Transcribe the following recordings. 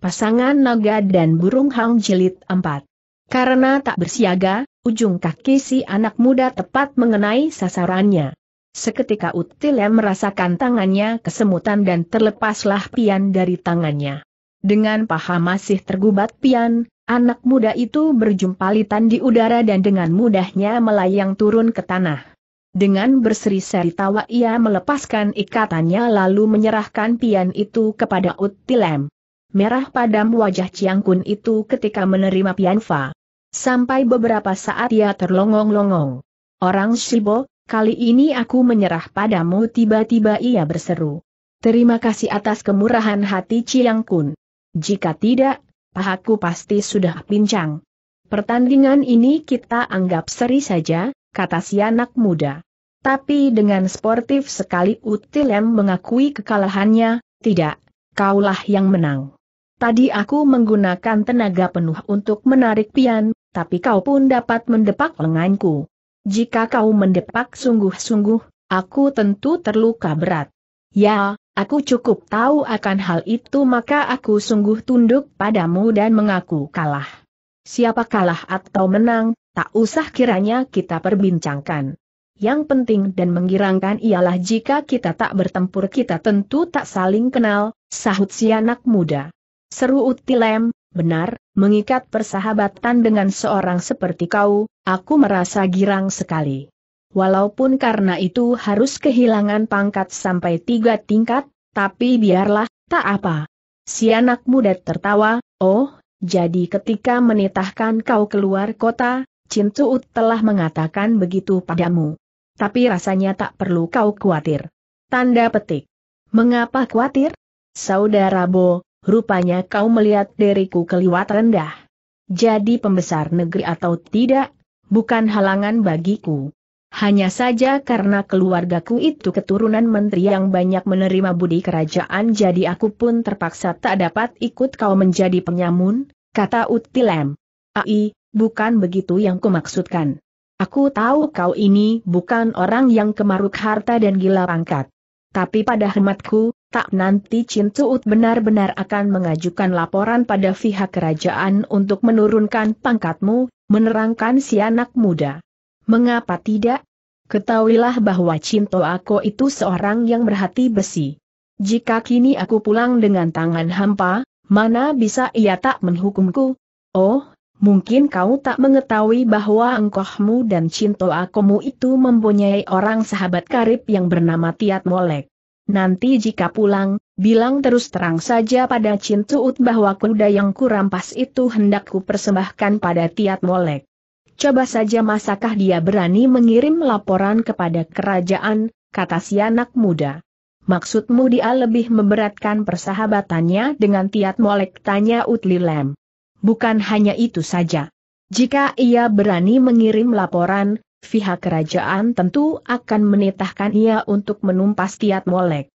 Pasangan naga dan burung hang jilid 4. Karena tak bersiaga, ujung kaki si anak muda tepat mengenai sasarannya. Seketika Utile merasakan tangannya kesemutan dan terlepaslah pian dari tangannya. Dengan paha masih tergubat pian, anak muda itu berjumpalitan di udara dan dengan mudahnya melayang turun ke tanah. Dengan berseri-seri tawa ia melepaskan ikatannya lalu menyerahkan pian itu kepada Utilem. Merah padam wajah Chiang Kun itu ketika menerima Pianfa. Sampai beberapa saat ia terlongong-longong. Orang Shibo, kali ini aku menyerah padamu tiba-tiba ia berseru. Terima kasih atas kemurahan hati Chiang Kun. Jika tidak, pahaku pasti sudah pincang. Pertandingan ini kita anggap seri saja, kata si anak muda. Tapi dengan sportif sekali Utilem mengakui kekalahannya, tidak, kaulah yang menang. Tadi aku menggunakan tenaga penuh untuk menarik pian, tapi kau pun dapat mendepak lenganku. Jika kau mendepak sungguh-sungguh, aku tentu terluka berat. Ya, aku cukup tahu akan hal itu maka aku sungguh tunduk padamu dan mengaku kalah. Siapa kalah atau menang, tak usah kiranya kita perbincangkan. Yang penting dan menggirangkan ialah jika kita tak bertempur kita tentu tak saling kenal, sahut si anak muda. Seru Utilem, benar, mengikat persahabatan dengan seorang seperti kau, aku merasa girang sekali. Walaupun karena itu harus kehilangan pangkat sampai tiga tingkat, tapi biarlah, tak apa. Si anak muda tertawa, oh, jadi ketika menitahkan kau keluar kota, Cintuut telah mengatakan begitu padamu. Tapi rasanya tak perlu kau khawatir. Tanda petik. Mengapa khawatir? Saudara Bo, rupanya kau melihat diriku keliwat rendah. Jadi pembesar negeri atau tidak, bukan halangan bagiku. Hanya saja karena keluargaku itu keturunan menteri yang banyak menerima budi kerajaan jadi aku pun terpaksa tak dapat ikut kau menjadi penyamun, kata Utilem. Ai, bukan begitu yang kumaksudkan. Aku tahu kau ini bukan orang yang kemaruk harta dan gila pangkat. Tapi pada hematku, tak nanti Chin Tuut benar-benar akan mengajukan laporan pada pihak kerajaan untuk menurunkan pangkatmu, menerangkan si anak muda. Mengapa tidak? Ketahuilah bahwa Cinto aku itu seorang yang berhati besi. Jika kini aku pulang dengan tangan hampa, mana bisa ia tak menghukumku? Oh, Mungkin kau tak mengetahui bahwa engkohmu dan cinto akumu itu mempunyai orang sahabat karib yang bernama Tiat Molek. Nanti jika pulang, bilang terus terang saja pada Cintuut bahwa kuda yang kurampas itu hendak persembahkan pada Tiat Molek. Coba saja masakah dia berani mengirim laporan kepada kerajaan, kata si anak muda. Maksudmu dia lebih memberatkan persahabatannya dengan Tiat Molek tanya Utli Bukan hanya itu saja. Jika ia berani mengirim laporan, pihak kerajaan tentu akan menitahkan ia untuk menumpas Tiat Molek.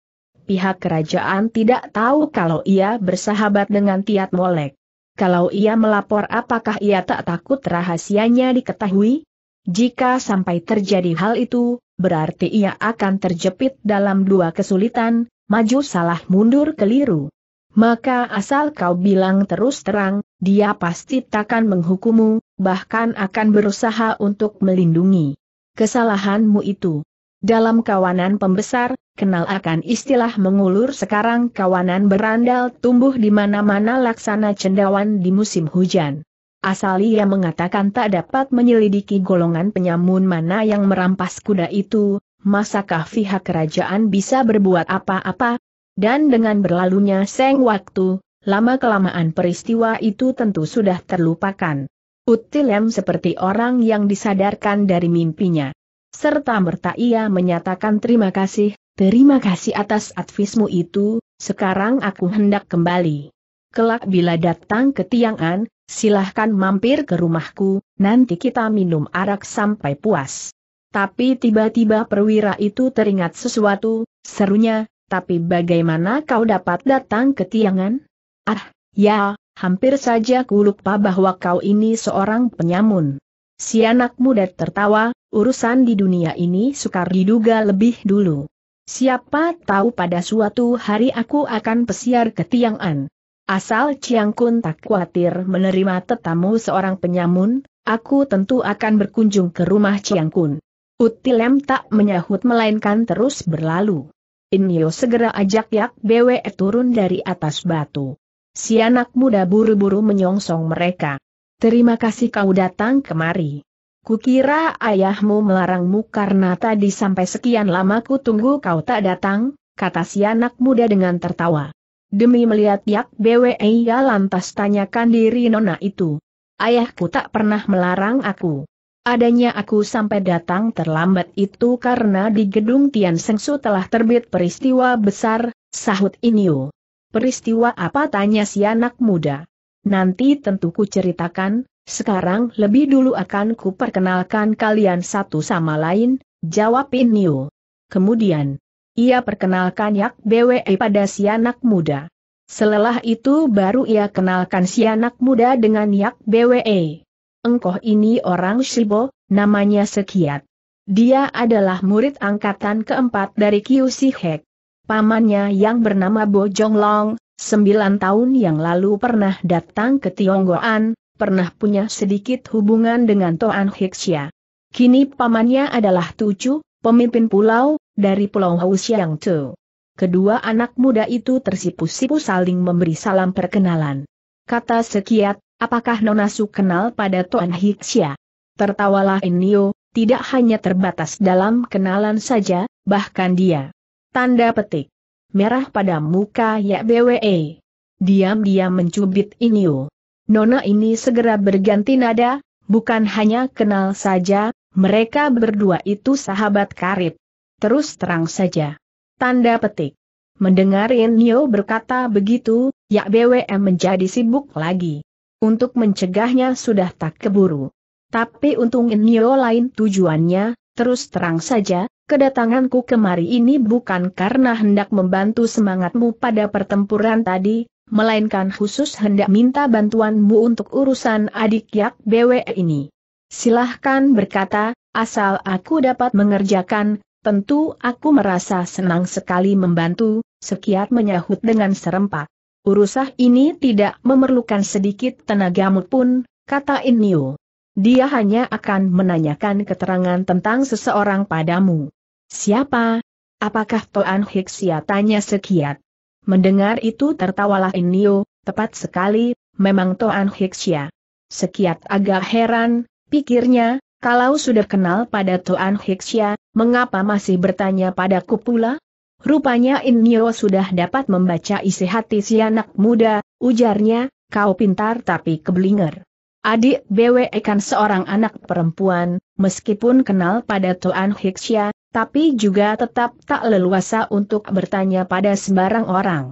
Pihak kerajaan tidak tahu kalau ia bersahabat dengan Tiat Molek. Kalau ia melapor apakah ia tak takut rahasianya diketahui? Jika sampai terjadi hal itu, berarti ia akan terjepit dalam dua kesulitan, maju salah mundur keliru. Maka asal kau bilang terus terang, dia pasti takkan menghukummu, bahkan akan berusaha untuk melindungi kesalahanmu itu. Dalam kawanan pembesar, kenal akan istilah mengulur sekarang kawanan berandal tumbuh di mana-mana laksana cendawan di musim hujan. Asal ia mengatakan tak dapat menyelidiki golongan penyamun mana yang merampas kuda itu, masakah pihak kerajaan bisa berbuat apa-apa, dan dengan berlalunya seng waktu, lama-kelamaan peristiwa itu tentu sudah terlupakan. Utilem seperti orang yang disadarkan dari mimpinya. Serta merta ia menyatakan terima kasih, terima kasih atas advismu itu, sekarang aku hendak kembali. Kelak bila datang ke Tiangan, silahkan mampir ke rumahku, nanti kita minum arak sampai puas. Tapi tiba-tiba perwira itu teringat sesuatu, serunya, tapi bagaimana kau dapat datang ke Tiangan? Ah, ya, hampir saja ku lupa bahwa kau ini seorang penyamun. Si anak muda tertawa, urusan di dunia ini sukar diduga lebih dulu. Siapa tahu pada suatu hari aku akan pesiar ke Tiangan. Asal Chiang Kun tak khawatir menerima tetamu seorang penyamun, aku tentu akan berkunjung ke rumah Chiang Kun. Utilem tak menyahut melainkan terus berlalu. Inyo segera ajak Yak BW turun dari atas batu. Si anak muda buru-buru menyongsong mereka. Terima kasih kau datang kemari. Kukira ayahmu melarangmu karena tadi sampai sekian lama ku tunggu kau tak datang, kata si anak muda dengan tertawa. Demi melihat Yak BW ia lantas tanyakan diri nona itu. Ayahku tak pernah melarang aku. Adanya aku sampai datang terlambat itu karena di gedung Tian Sengsu telah terbit peristiwa besar, sahut Inyu. Peristiwa apa tanya si anak muda? Nanti tentu ku ceritakan, sekarang lebih dulu akan ku perkenalkan kalian satu sama lain, jawab Inyu. Kemudian, ia perkenalkan Yak BWE pada si anak muda. Selelah itu baru ia kenalkan si anak muda dengan Yak BWE. Engkau ini orang Shibo, namanya Sekiat. Dia adalah murid angkatan keempat dari Sihek. Pamannya yang bernama Bo Long, sembilan tahun yang lalu pernah datang ke Tionggoan, pernah punya sedikit hubungan dengan Toan Hiksia. Kini pamannya adalah Tucu, pemimpin pulau, dari pulau Housiang Tu. Kedua anak muda itu tersipu-sipu saling memberi salam perkenalan. Kata Sekiat, apakah Nona Su kenal pada Tuan Hixia? Tertawalah Inio. tidak hanya terbatas dalam kenalan saja, bahkan dia. Tanda petik. Merah pada muka ya BWE. Diam-diam mencubit Inio. Nona ini segera berganti nada, bukan hanya kenal saja, mereka berdua itu sahabat karib. Terus terang saja. Tanda petik. Mendengar Inio berkata begitu, ya BWM menjadi sibuk lagi. Untuk mencegahnya sudah tak keburu. Tapi untung Nio lain tujuannya, terus terang saja, kedatanganku kemari ini bukan karena hendak membantu semangatmu pada pertempuran tadi, melainkan khusus hendak minta bantuanmu untuk urusan adik yak BW ini. Silahkan berkata, asal aku dapat mengerjakan, tentu aku merasa senang sekali membantu, sekiat menyahut dengan serempak. Urusah ini tidak memerlukan sedikit tenagamu pun, kata Inyo. Dia hanya akan menanyakan keterangan tentang seseorang padamu. Siapa? Apakah Toan Hiksia tanya sekiat? Mendengar itu tertawalah Inyo, tepat sekali, memang Toan Hiksia. Sekiat agak heran, pikirnya, kalau sudah kenal pada Toan Hiksia, mengapa masih bertanya padaku pula? Rupanya In Nyo sudah dapat membaca isi hati si anak muda, ujarnya, kau pintar tapi keblinger. Adik BWE kan seorang anak perempuan, meskipun kenal pada Tuan Hiksya, tapi juga tetap tak leluasa untuk bertanya pada sembarang orang.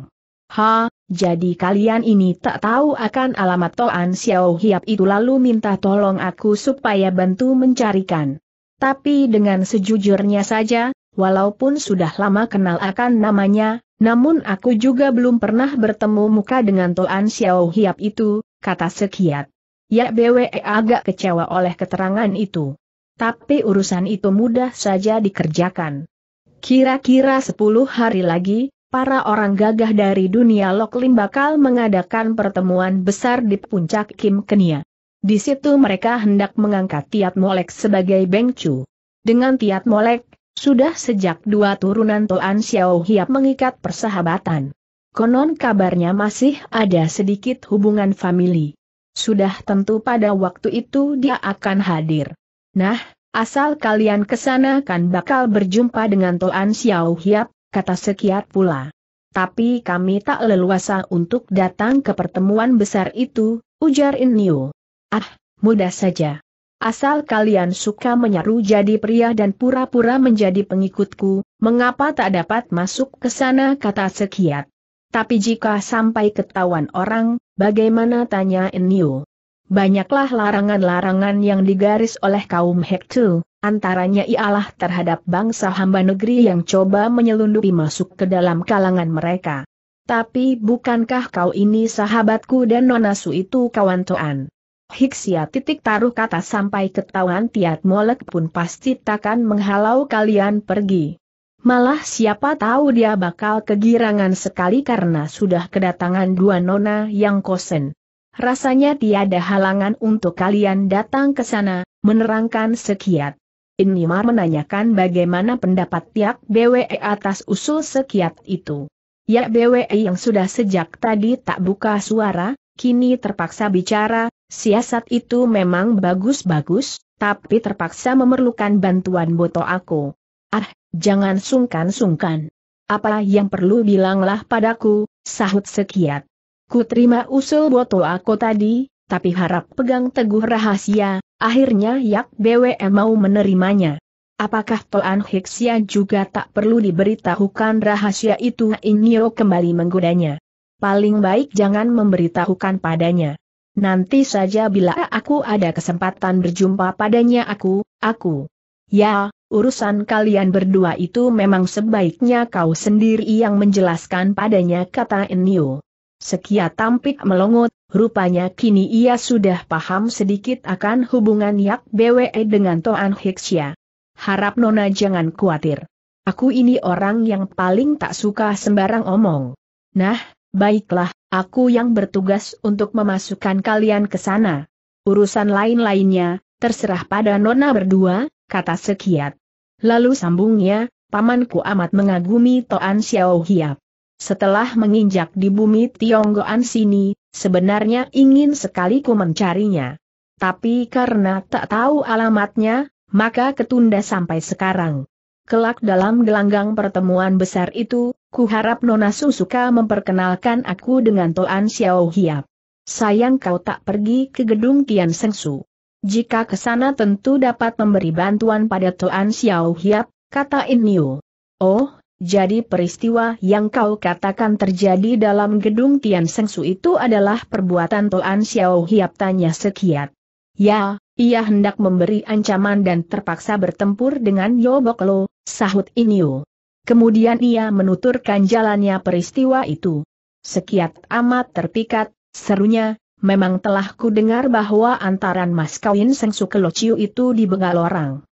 Ha, jadi kalian ini tak tahu akan alamat Toan Xiao Hiap itu lalu minta tolong aku supaya bantu mencarikan. Tapi dengan sejujurnya saja, Walaupun sudah lama kenal akan namanya, namun aku juga belum pernah bertemu muka dengan Toan Xiao Hiap itu, kata Sekiat. Ya BWE agak kecewa oleh keterangan itu. Tapi urusan itu mudah saja dikerjakan. Kira-kira 10 hari lagi, para orang gagah dari dunia Loklim bakal mengadakan pertemuan besar di puncak Kim Kenia. Di situ mereka hendak mengangkat Tiat Molek sebagai Bengcu. Dengan Tiat Molek, sudah sejak dua turunan Toan Xiao Hiap mengikat persahabatan. Konon kabarnya masih ada sedikit hubungan famili. Sudah tentu pada waktu itu dia akan hadir. Nah, asal kalian kesana kan bakal berjumpa dengan Toan Xiao Hiap, kata Sekiat pula. Tapi kami tak leluasa untuk datang ke pertemuan besar itu, ujar Inio. Ah, mudah saja. Asal kalian suka menyaru jadi pria dan pura-pura menjadi pengikutku, mengapa tak dapat masuk ke sana kata Sekiat. Tapi jika sampai ketahuan orang, bagaimana tanya Enio? Banyaklah larangan-larangan yang digaris oleh kaum Hektu, antaranya ialah terhadap bangsa hamba negeri yang coba menyelundupi masuk ke dalam kalangan mereka. Tapi bukankah kau ini sahabatku dan nonasu itu kawan Toan? Hiksia titik taruh kata sampai ketahuan tiat molek pun pasti takkan menghalau kalian pergi. Malah siapa tahu dia bakal kegirangan sekali karena sudah kedatangan dua nona yang kosen. Rasanya tiada halangan untuk kalian datang ke sana, menerangkan sekiat. Inimar menanyakan bagaimana pendapat Tiak BWE atas usul sekiat itu. Ya BWE yang sudah sejak tadi tak buka suara, kini terpaksa bicara, Siasat itu memang bagus-bagus, tapi terpaksa memerlukan bantuan boto aku. Ah, jangan sungkan-sungkan. Apa yang perlu bilanglah padaku, sahut sekiat. Ku terima usul boto aku tadi, tapi harap pegang teguh rahasia, akhirnya Yak BWM mau menerimanya. Apakah Toan Hiksia juga tak perlu diberitahukan rahasia itu Inyo kembali menggodanya? Paling baik jangan memberitahukan padanya nanti saja bila aku ada kesempatan berjumpa padanya aku, aku. Ya, urusan kalian berdua itu memang sebaiknya kau sendiri yang menjelaskan padanya kata Enio. Sekia tampik melongot, rupanya kini ia sudah paham sedikit akan hubungan Yak BWE dengan Toan Hiksya. Harap Nona jangan khawatir. Aku ini orang yang paling tak suka sembarang omong. Nah, baiklah, Aku yang bertugas untuk memasukkan kalian ke sana. Urusan lain-lainnya, terserah pada nona berdua, kata Sekiat. Lalu sambungnya, pamanku amat mengagumi Toan Xiao Hiap. Setelah menginjak di bumi Tionggoan sini, sebenarnya ingin sekali ku mencarinya. Tapi karena tak tahu alamatnya, maka ketunda sampai sekarang. Kelak dalam gelanggang pertemuan besar itu, kuharap Nona Susuka memperkenalkan aku dengan Toan Xiao Hiap. Sayang kau tak pergi ke gedung Tian Sengsu. Jika ke sana tentu dapat memberi bantuan pada Toan Xiao Hiap, kata In Niu. Oh, jadi peristiwa yang kau katakan terjadi dalam gedung Tian Sengsu itu adalah perbuatan Toan Xiao Hiap tanya sekiat. Ya, ia hendak memberi ancaman dan terpaksa bertempur dengan Yoboklo, sahut Inyo. Kemudian ia menuturkan jalannya peristiwa itu. Sekiat amat terpikat, serunya, memang telah kudengar bahwa antaran Mas Kawin Sengsu Sukelociu itu dibegal orang.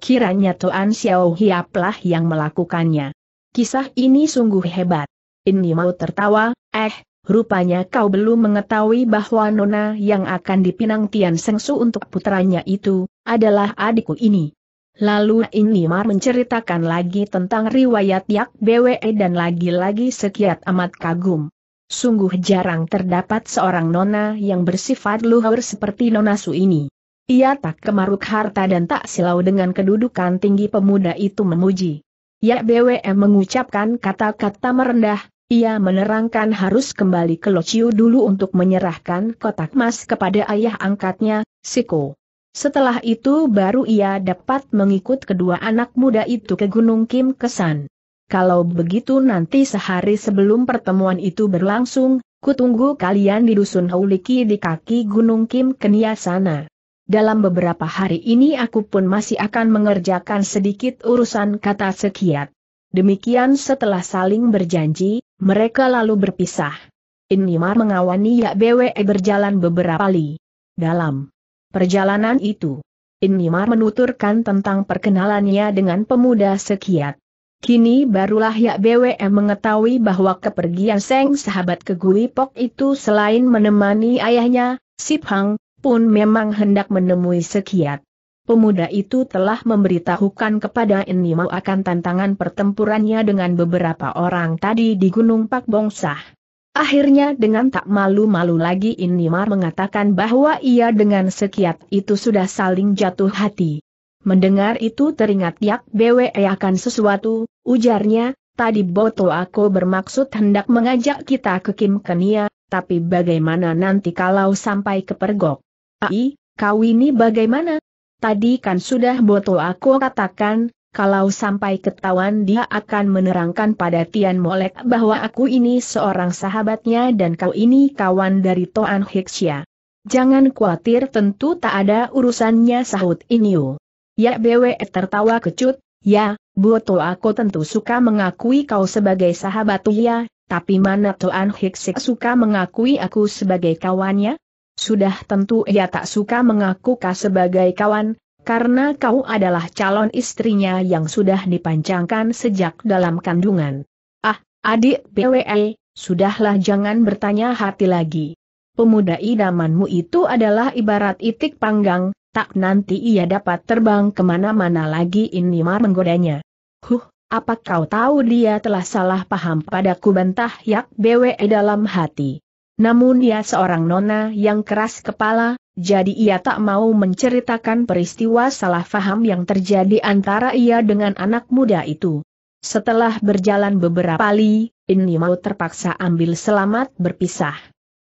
Kiranya Tuan Xiao Hiaplah yang melakukannya. Kisah ini sungguh hebat. Ini tertawa, eh, Rupanya kau belum mengetahui bahwa Nona yang akan dipinang Tian Sengsu untuk putranya itu, adalah adikku ini. Lalu Limar menceritakan lagi tentang riwayat Yak BWE dan lagi-lagi sekiat amat kagum. Sungguh jarang terdapat seorang Nona yang bersifat luhur seperti Nona Su ini. Ia tak kemaruk harta dan tak silau dengan kedudukan tinggi pemuda itu memuji. Yak BWE mengucapkan kata-kata merendah, ia menerangkan harus kembali ke Lociu dulu untuk menyerahkan kotak emas kepada ayah angkatnya, Siko. Setelah itu baru ia dapat mengikut kedua anak muda itu ke Gunung Kim Kesan. Kalau begitu nanti sehari sebelum pertemuan itu berlangsung, kutunggu kalian di Dusun Hauliki di kaki Gunung Kim Kenia sana. Dalam beberapa hari ini aku pun masih akan mengerjakan sedikit urusan kata sekiat. Demikian setelah saling berjanji, mereka lalu berpisah. Inimar mengawani Yak Bwe berjalan beberapa li. Dalam perjalanan itu, Inimar menuturkan tentang perkenalannya dengan pemuda sekiat. Kini barulah Yak Bwe mengetahui bahwa kepergian Seng sahabat ke Pok itu selain menemani ayahnya, Sip Hang, pun memang hendak menemui sekiat. Pemuda itu telah memberitahukan kepada Enimau akan tantangan pertempurannya dengan beberapa orang tadi di Gunung Pak Bongsah. Akhirnya dengan tak malu-malu lagi Inimar mengatakan bahwa ia dengan sekiat itu sudah saling jatuh hati. Mendengar itu teringat Yak Bwe eh, akan sesuatu, ujarnya, tadi Boto aku bermaksud hendak mengajak kita ke Kim Kenia, tapi bagaimana nanti kalau sampai ke Pergok? Ai, ah, kau ini bagaimana? Tadi kan sudah botol aku katakan, kalau sampai ketahuan dia akan menerangkan pada Tian Molek bahwa aku ini seorang sahabatnya dan kau ini kawan dari Toan Hixia. Jangan khawatir tentu tak ada urusannya sahut Inio. Ya BWE tertawa kecut, ya, botol aku tentu suka mengakui kau sebagai sahabat ya, tapi mana Toan Hixia suka mengakui aku sebagai kawannya? Sudah tentu ia tak suka mengaku kau sebagai kawan, karena kau adalah calon istrinya yang sudah dipancangkan sejak dalam kandungan. Ah, adik PWE, sudahlah jangan bertanya hati lagi. Pemuda idamanmu itu adalah ibarat itik panggang, tak nanti ia dapat terbang kemana-mana lagi ini mar menggodanya. Huh, apa kau tahu dia telah salah paham padaku bantah yak BWE dalam hati. Namun ia seorang nona yang keras kepala, jadi ia tak mau menceritakan peristiwa salah faham yang terjadi antara ia dengan anak muda itu. Setelah berjalan beberapa li, ini mau terpaksa ambil selamat berpisah.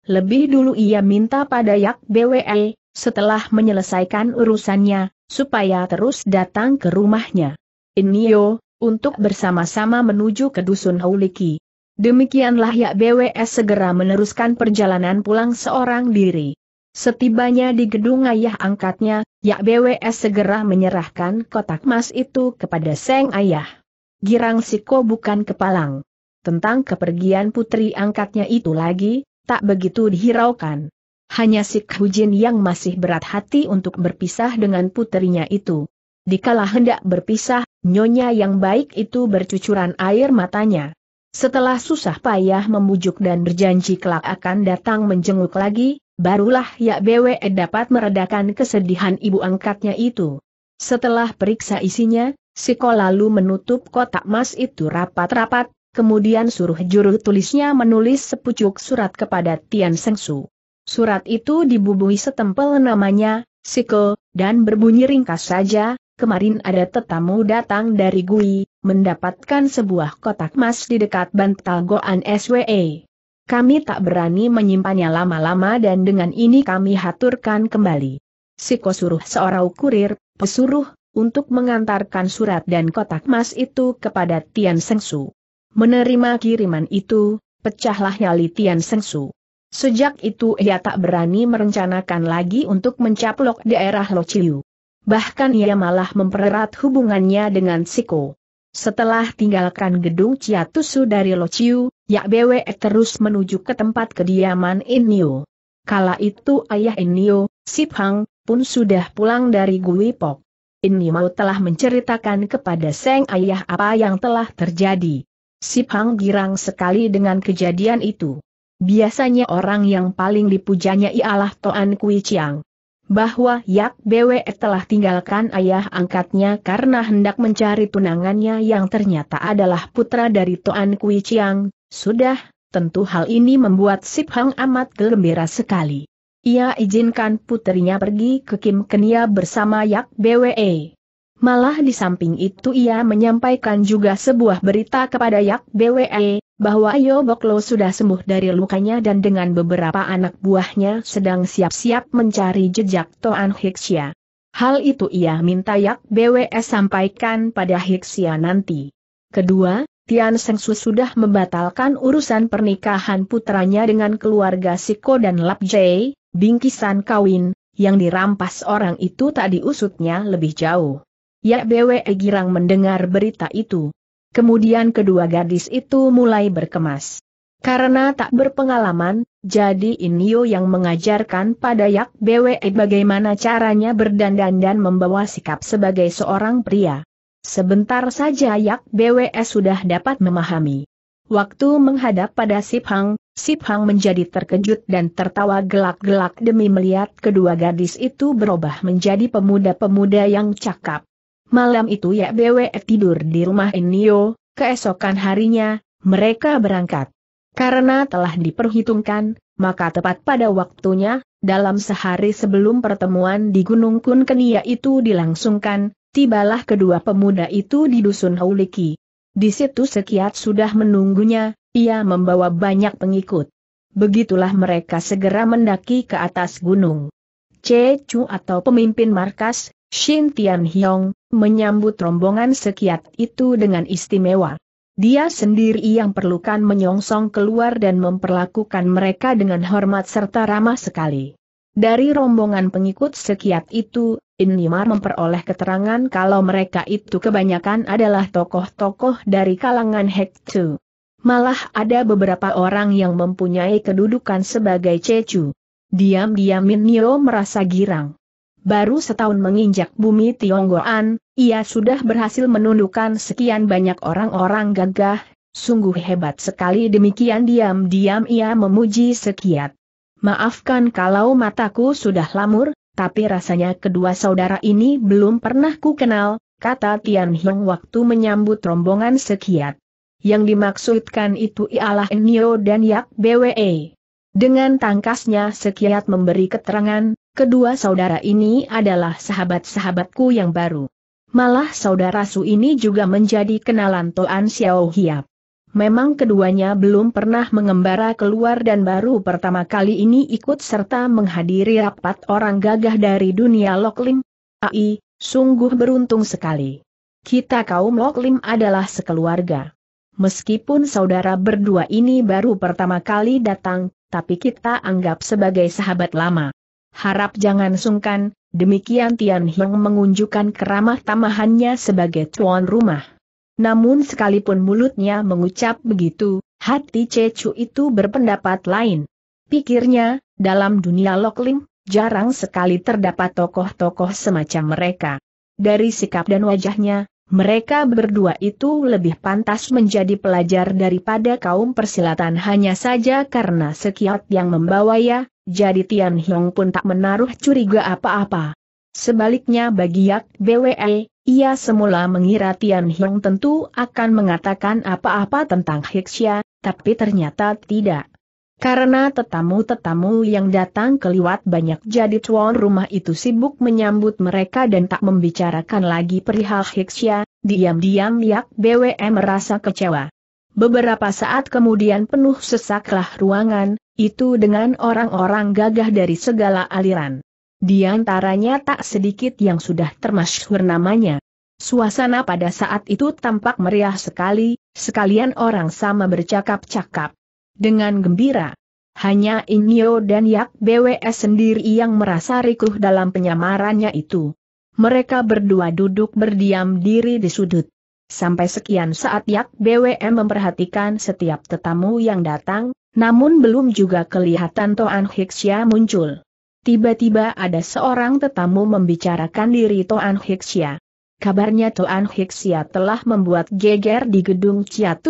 Lebih dulu ia minta pada Yak BWE, setelah menyelesaikan urusannya, supaya terus datang ke rumahnya. Inio, untuk bersama-sama menuju ke Dusun Hauliki. Demikianlah Yak BWS segera meneruskan perjalanan pulang seorang diri. Setibanya di gedung ayah angkatnya, Yak BWS segera menyerahkan kotak emas itu kepada Seng Ayah. Girang Siko bukan kepalang. Tentang kepergian putri angkatnya itu lagi, tak begitu dihiraukan. Hanya si Hujin yang masih berat hati untuk berpisah dengan putrinya itu. Dikalah hendak berpisah, nyonya yang baik itu bercucuran air matanya. Setelah susah payah membujuk dan berjanji kelak akan datang menjenguk lagi, barulah Yak Bwe dapat meredakan kesedihan ibu angkatnya itu. Setelah periksa isinya, Siko lalu menutup kotak emas itu rapat-rapat, kemudian suruh juru tulisnya menulis sepucuk surat kepada Tian Sengsu. Surat itu dibubuhi setempel namanya, Siko, dan berbunyi ringkas saja, kemarin ada tetamu datang dari Gui, mendapatkan sebuah kotak emas di dekat bantal Goan SWE. Kami tak berani menyimpannya lama-lama dan dengan ini kami haturkan kembali. Siko suruh seorang kurir, pesuruh, untuk mengantarkan surat dan kotak emas itu kepada Tian Sengsu. Menerima kiriman itu, pecahlah nyali Tian Sengsu. Sejak itu ia tak berani merencanakan lagi untuk mencaplok daerah Lociu bahkan ia malah mempererat hubungannya dengan Siko. Setelah tinggalkan gedung Ciatusu dari Lociu, Yak Bwe terus menuju ke tempat kediaman Inio. Kala itu ayah Inio, Sip Hang, pun sudah pulang dari Guipok. Inio telah menceritakan kepada Seng Ayah apa yang telah terjadi. Sip Hang girang sekali dengan kejadian itu. Biasanya orang yang paling dipujanya ialah Toan Kui Chiang bahwa Yak Bwe telah tinggalkan ayah angkatnya karena hendak mencari tunangannya yang ternyata adalah putra dari Toan Kui Chiang, sudah, tentu hal ini membuat Sip Hang amat gembira sekali. Ia izinkan putrinya pergi ke Kim Kenia bersama Yak Bwe. Malah di samping itu ia menyampaikan juga sebuah berita kepada Yak Bwe bahwa Boklo sudah sembuh dari lukanya dan dengan beberapa anak buahnya sedang siap-siap mencari jejak Toan Hiksia. Hal itu ia minta Yak BWS sampaikan pada Hiksia nanti. Kedua, Tian Su sudah membatalkan urusan pernikahan putranya dengan keluarga Siko dan Lap Jai, bingkisan kawin, yang dirampas orang itu tak diusutnya lebih jauh. Yak BWE girang mendengar berita itu, Kemudian kedua gadis itu mulai berkemas. Karena tak berpengalaman, jadi Inyo yang mengajarkan pada Yak Bwe bagaimana caranya berdandan dan membawa sikap sebagai seorang pria. Sebentar saja Yak Bwe sudah dapat memahami. Waktu menghadap pada Sip Hang, Sip Hang menjadi terkejut dan tertawa gelak-gelak demi melihat kedua gadis itu berubah menjadi pemuda-pemuda yang cakap. Malam itu ya BWF tidur di rumah Inio, keesokan harinya, mereka berangkat. Karena telah diperhitungkan, maka tepat pada waktunya, dalam sehari sebelum pertemuan di Gunung Kunkenia itu dilangsungkan, tibalah kedua pemuda itu di Dusun Hauliki. Di situ Sekiat sudah menunggunya, ia membawa banyak pengikut. Begitulah mereka segera mendaki ke atas gunung. Che Chu atau pemimpin markas, Shin Tian Hyong, menyambut rombongan sekiat itu dengan istimewa. Dia sendiri yang perlukan menyongsong keluar dan memperlakukan mereka dengan hormat serta ramah sekali. Dari rombongan pengikut sekiat itu, Inimar memperoleh keterangan kalau mereka itu kebanyakan adalah tokoh-tokoh dari kalangan Hektu. Malah ada beberapa orang yang mempunyai kedudukan sebagai Cecu. Diam-diam Minio merasa girang. Baru setahun menginjak bumi Tionggoan, ia sudah berhasil menundukkan sekian banyak orang-orang gagah, sungguh hebat sekali demikian diam-diam ia memuji sekiat. Maafkan kalau mataku sudah lamur, tapi rasanya kedua saudara ini belum pernah ku kenal, kata Tian Hong waktu menyambut rombongan sekiat. Yang dimaksudkan itu ialah Nio dan Yak BWE. Dengan tangkasnya sekiat memberi keterangan, kedua saudara ini adalah sahabat-sahabatku yang baru. Malah saudara Su ini juga menjadi kenalan Toan Xiao Hiap. Memang keduanya belum pernah mengembara keluar dan baru pertama kali ini ikut serta menghadiri rapat orang gagah dari dunia Loklim. Ai, sungguh beruntung sekali. Kita kaum Loklim adalah sekeluarga. Meskipun saudara berdua ini baru pertama kali datang, tapi kita anggap sebagai sahabat lama. Harap jangan sungkan, Demikian Tian Hong mengunjukkan keramah tamahannya sebagai tuan rumah. Namun sekalipun mulutnya mengucap begitu, hati Cecu itu berpendapat lain. Pikirnya, dalam dunia Lokling, jarang sekali terdapat tokoh-tokoh semacam mereka. Dari sikap dan wajahnya, mereka berdua itu lebih pantas menjadi pelajar daripada kaum persilatan hanya saja karena sekiat yang membawanya, jadi Tian Hong pun tak menaruh curiga apa-apa. Sebaliknya bagi Yak BWE, ia semula mengira Tian Hong tentu akan mengatakan apa-apa tentang Hiksia, tapi ternyata tidak. Karena tetamu-tetamu yang datang keliwat banyak jadi tuan rumah itu sibuk menyambut mereka dan tak membicarakan lagi perihal Hiksia, diam-diam Yak BWE merasa kecewa. Beberapa saat kemudian penuh sesaklah ruangan, itu dengan orang-orang gagah dari segala aliran. Di antaranya tak sedikit yang sudah termasyhur namanya. Suasana pada saat itu tampak meriah sekali, sekalian orang sama bercakap-cakap. Dengan gembira. Hanya Inyo dan Yak BWS sendiri yang merasa rikuh dalam penyamarannya itu. Mereka berdua duduk berdiam diri di sudut. Sampai sekian saat Yak BWM memperhatikan setiap tetamu yang datang, namun belum juga kelihatan Toan Hixia muncul. Tiba-tiba ada seorang tetamu membicarakan diri Toan Hixia. Kabarnya Toan Hixia telah membuat geger di gedung Ciatu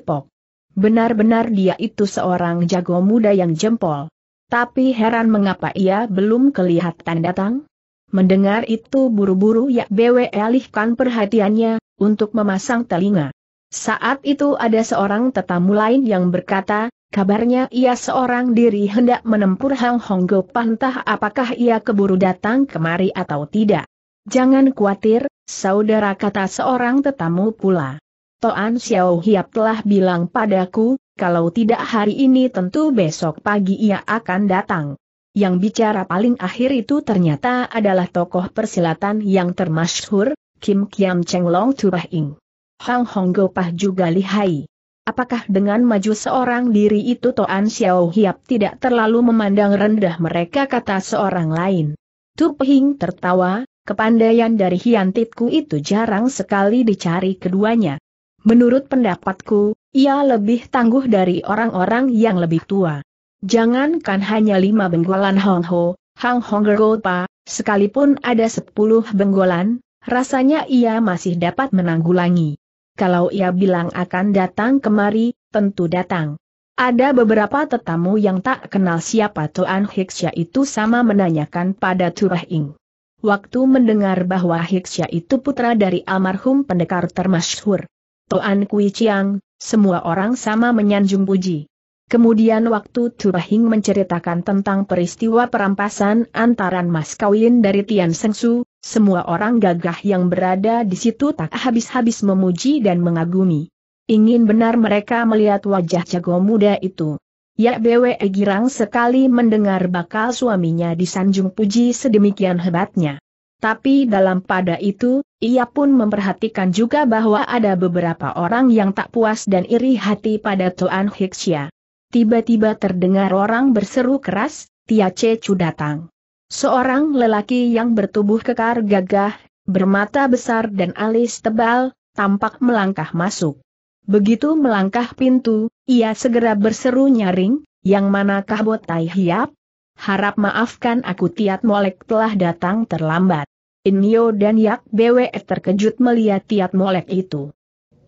Pok. Benar-benar dia itu seorang jago muda yang jempol. Tapi heran mengapa ia belum kelihatan datang? Mendengar itu buru-buru ya Bwe alihkan perhatiannya, untuk memasang telinga. Saat itu ada seorang tetamu lain yang berkata, Kabarnya ia seorang diri hendak menempur Hang Honggo pantah apakah ia keburu datang kemari atau tidak. Jangan khawatir, saudara kata seorang tetamu pula. Toan Xiao Hiap telah bilang padaku, kalau tidak hari ini tentu besok pagi ia akan datang. Yang bicara paling akhir itu ternyata adalah tokoh persilatan yang termasyhur, Kim Kiam Cheng Long Tu Ing. Hang Honggo Pah juga lihai. Apakah dengan maju seorang diri itu Toan Xiao Hiap tidak terlalu memandang rendah mereka kata seorang lain? Tu Ping tertawa, kepandaian dari hiantitku itu jarang sekali dicari keduanya. Menurut pendapatku, ia lebih tangguh dari orang-orang yang lebih tua. Jangankan hanya lima benggolan Hong Ho, Hang Hong Pa, sekalipun ada sepuluh benggolan, rasanya ia masih dapat menanggulangi kalau ia bilang akan datang kemari, tentu datang. Ada beberapa tetamu yang tak kenal siapa Tuan Hiksya itu sama menanyakan pada Turah Ing. Waktu mendengar bahwa Hiksya itu putra dari almarhum pendekar termasyhur. Tuan Kui Chiang, semua orang sama menyanjung puji. Kemudian waktu Turah Hing menceritakan tentang peristiwa perampasan antaran mas kawin dari Tian Sengsu, semua orang gagah yang berada di situ tak habis-habis memuji dan mengagumi. Ingin benar mereka melihat wajah jago muda itu. Ya BWE girang sekali mendengar bakal suaminya disanjung puji sedemikian hebatnya. Tapi dalam pada itu, ia pun memperhatikan juga bahwa ada beberapa orang yang tak puas dan iri hati pada Tuan Hiksya. Tiba-tiba terdengar orang berseru keras, Tia Cecu datang. Seorang lelaki yang bertubuh kekar gagah, bermata besar dan alis tebal, tampak melangkah masuk. Begitu melangkah pintu, ia segera berseru nyaring, yang manakah botai hiap? Harap maafkan aku Tiat Molek telah datang terlambat. Inyo dan Yak BW terkejut melihat Tiat Molek itu.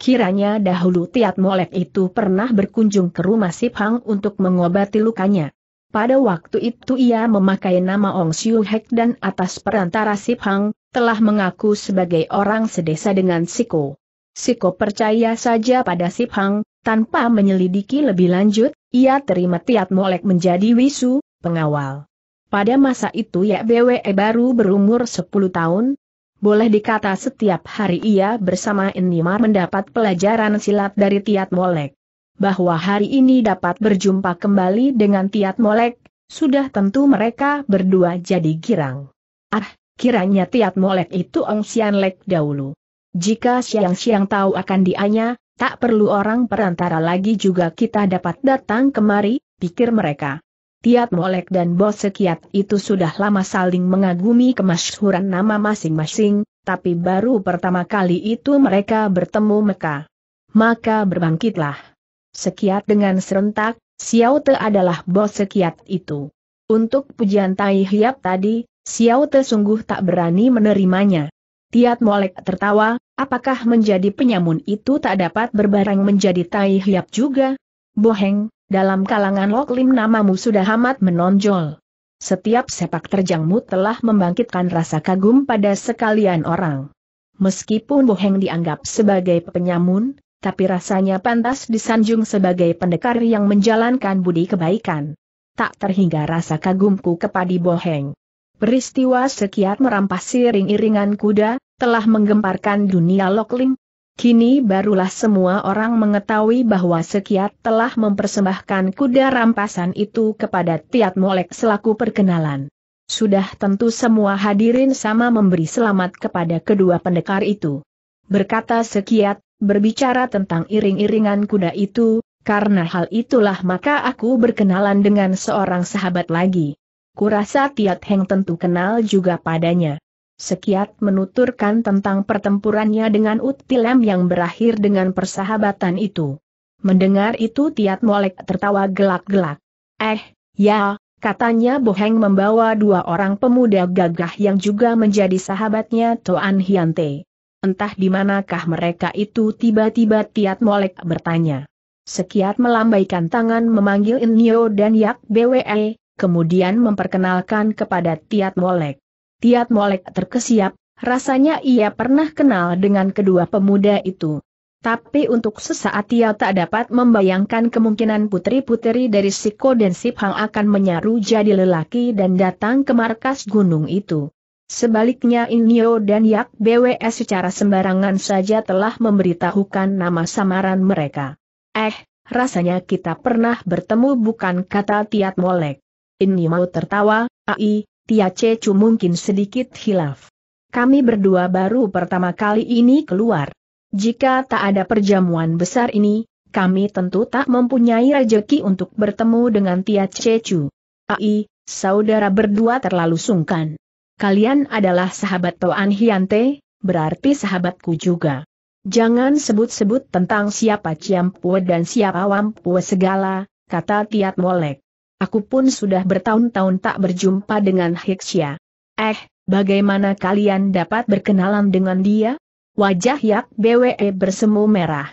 Kiranya dahulu Tiat Molek itu pernah berkunjung ke rumah Sip Hang untuk mengobati lukanya. Pada waktu itu ia memakai nama Ong Siu Hek dan atas perantara Sip Hang, telah mengaku sebagai orang sedesa dengan Siko. Siko percaya saja pada Sip Hang, tanpa menyelidiki lebih lanjut, ia terima Tiat Molek menjadi Wisu, pengawal. Pada masa itu ya Bwe e baru berumur 10 tahun, boleh dikata setiap hari ia bersama Enimar mendapat pelajaran silat dari Tiat Molek bahwa hari ini dapat berjumpa kembali dengan Tiat Molek, sudah tentu mereka berdua jadi girang. Ah, kiranya Tiat Molek itu Ong Sian Lek dahulu. Jika siang-siang tahu akan dianya, tak perlu orang perantara lagi juga kita dapat datang kemari, pikir mereka. Tiat Molek dan Bos Sekiat itu sudah lama saling mengagumi kemasyhuran nama masing-masing, tapi baru pertama kali itu mereka bertemu mekah. Maka berbangkitlah Sekiat dengan serentak, Xiao Te adalah bos sekiat itu. Untuk pujian Tai Hiap tadi, Xiao Te sungguh tak berani menerimanya. Tiat Molek tertawa, apakah menjadi penyamun itu tak dapat berbarang menjadi tai hiap juga? Boheng, dalam kalangan Loklim namamu sudah amat menonjol. Setiap sepak terjangmu telah membangkitkan rasa kagum pada sekalian orang. Meskipun Boheng dianggap sebagai penyamun, tapi rasanya pantas disanjung sebagai pendekar yang menjalankan budi kebaikan. Tak terhingga rasa kagumku kepada Boheng. Peristiwa sekiat merampas siring iringan kuda, telah menggemparkan dunia Lokling. Kini barulah semua orang mengetahui bahwa Sekiat telah mempersembahkan kuda rampasan itu kepada Tiat Molek selaku perkenalan. Sudah tentu semua hadirin sama memberi selamat kepada kedua pendekar itu. Berkata Sekiat, berbicara tentang iring-iringan kuda itu, karena hal itulah maka aku berkenalan dengan seorang sahabat lagi. Kurasa Tiat Heng tentu kenal juga padanya. Sekiat menuturkan tentang pertempurannya dengan Utilem yang berakhir dengan persahabatan itu. Mendengar itu Tiat Molek tertawa gelak-gelak. Eh, ya, katanya Boheng membawa dua orang pemuda gagah yang juga menjadi sahabatnya Toan Hyante. Entah di manakah mereka itu tiba-tiba Tiat Molek bertanya. Sekiat melambaikan tangan memanggil Inyo dan Yak BWE, kemudian memperkenalkan kepada Tiat Molek. Tiat Molek terkesiap, rasanya ia pernah kenal dengan kedua pemuda itu. Tapi untuk sesaat ia tak dapat membayangkan kemungkinan putri-putri dari Siko dan Siphang akan menyaru jadi lelaki dan datang ke markas gunung itu. Sebaliknya Inyo dan Yak BWS secara sembarangan saja telah memberitahukan nama samaran mereka. Eh, rasanya kita pernah bertemu bukan kata Tiat Molek. Ini mau tertawa, AI, Tia Cecu mungkin sedikit hilaf. Kami berdua baru pertama kali ini keluar. Jika tak ada perjamuan besar ini, kami tentu tak mempunyai rejeki untuk bertemu dengan Tia Cecu. AI, saudara berdua terlalu sungkan. Kalian adalah sahabat Toan Hiante, berarti sahabatku juga. Jangan sebut-sebut tentang siapa Ciampue dan siapa Wampue segala, kata Tiat Molek. Aku pun sudah bertahun-tahun tak berjumpa dengan Hiksya. Eh, bagaimana kalian dapat berkenalan dengan dia? Wajah Yak BWE bersemu merah.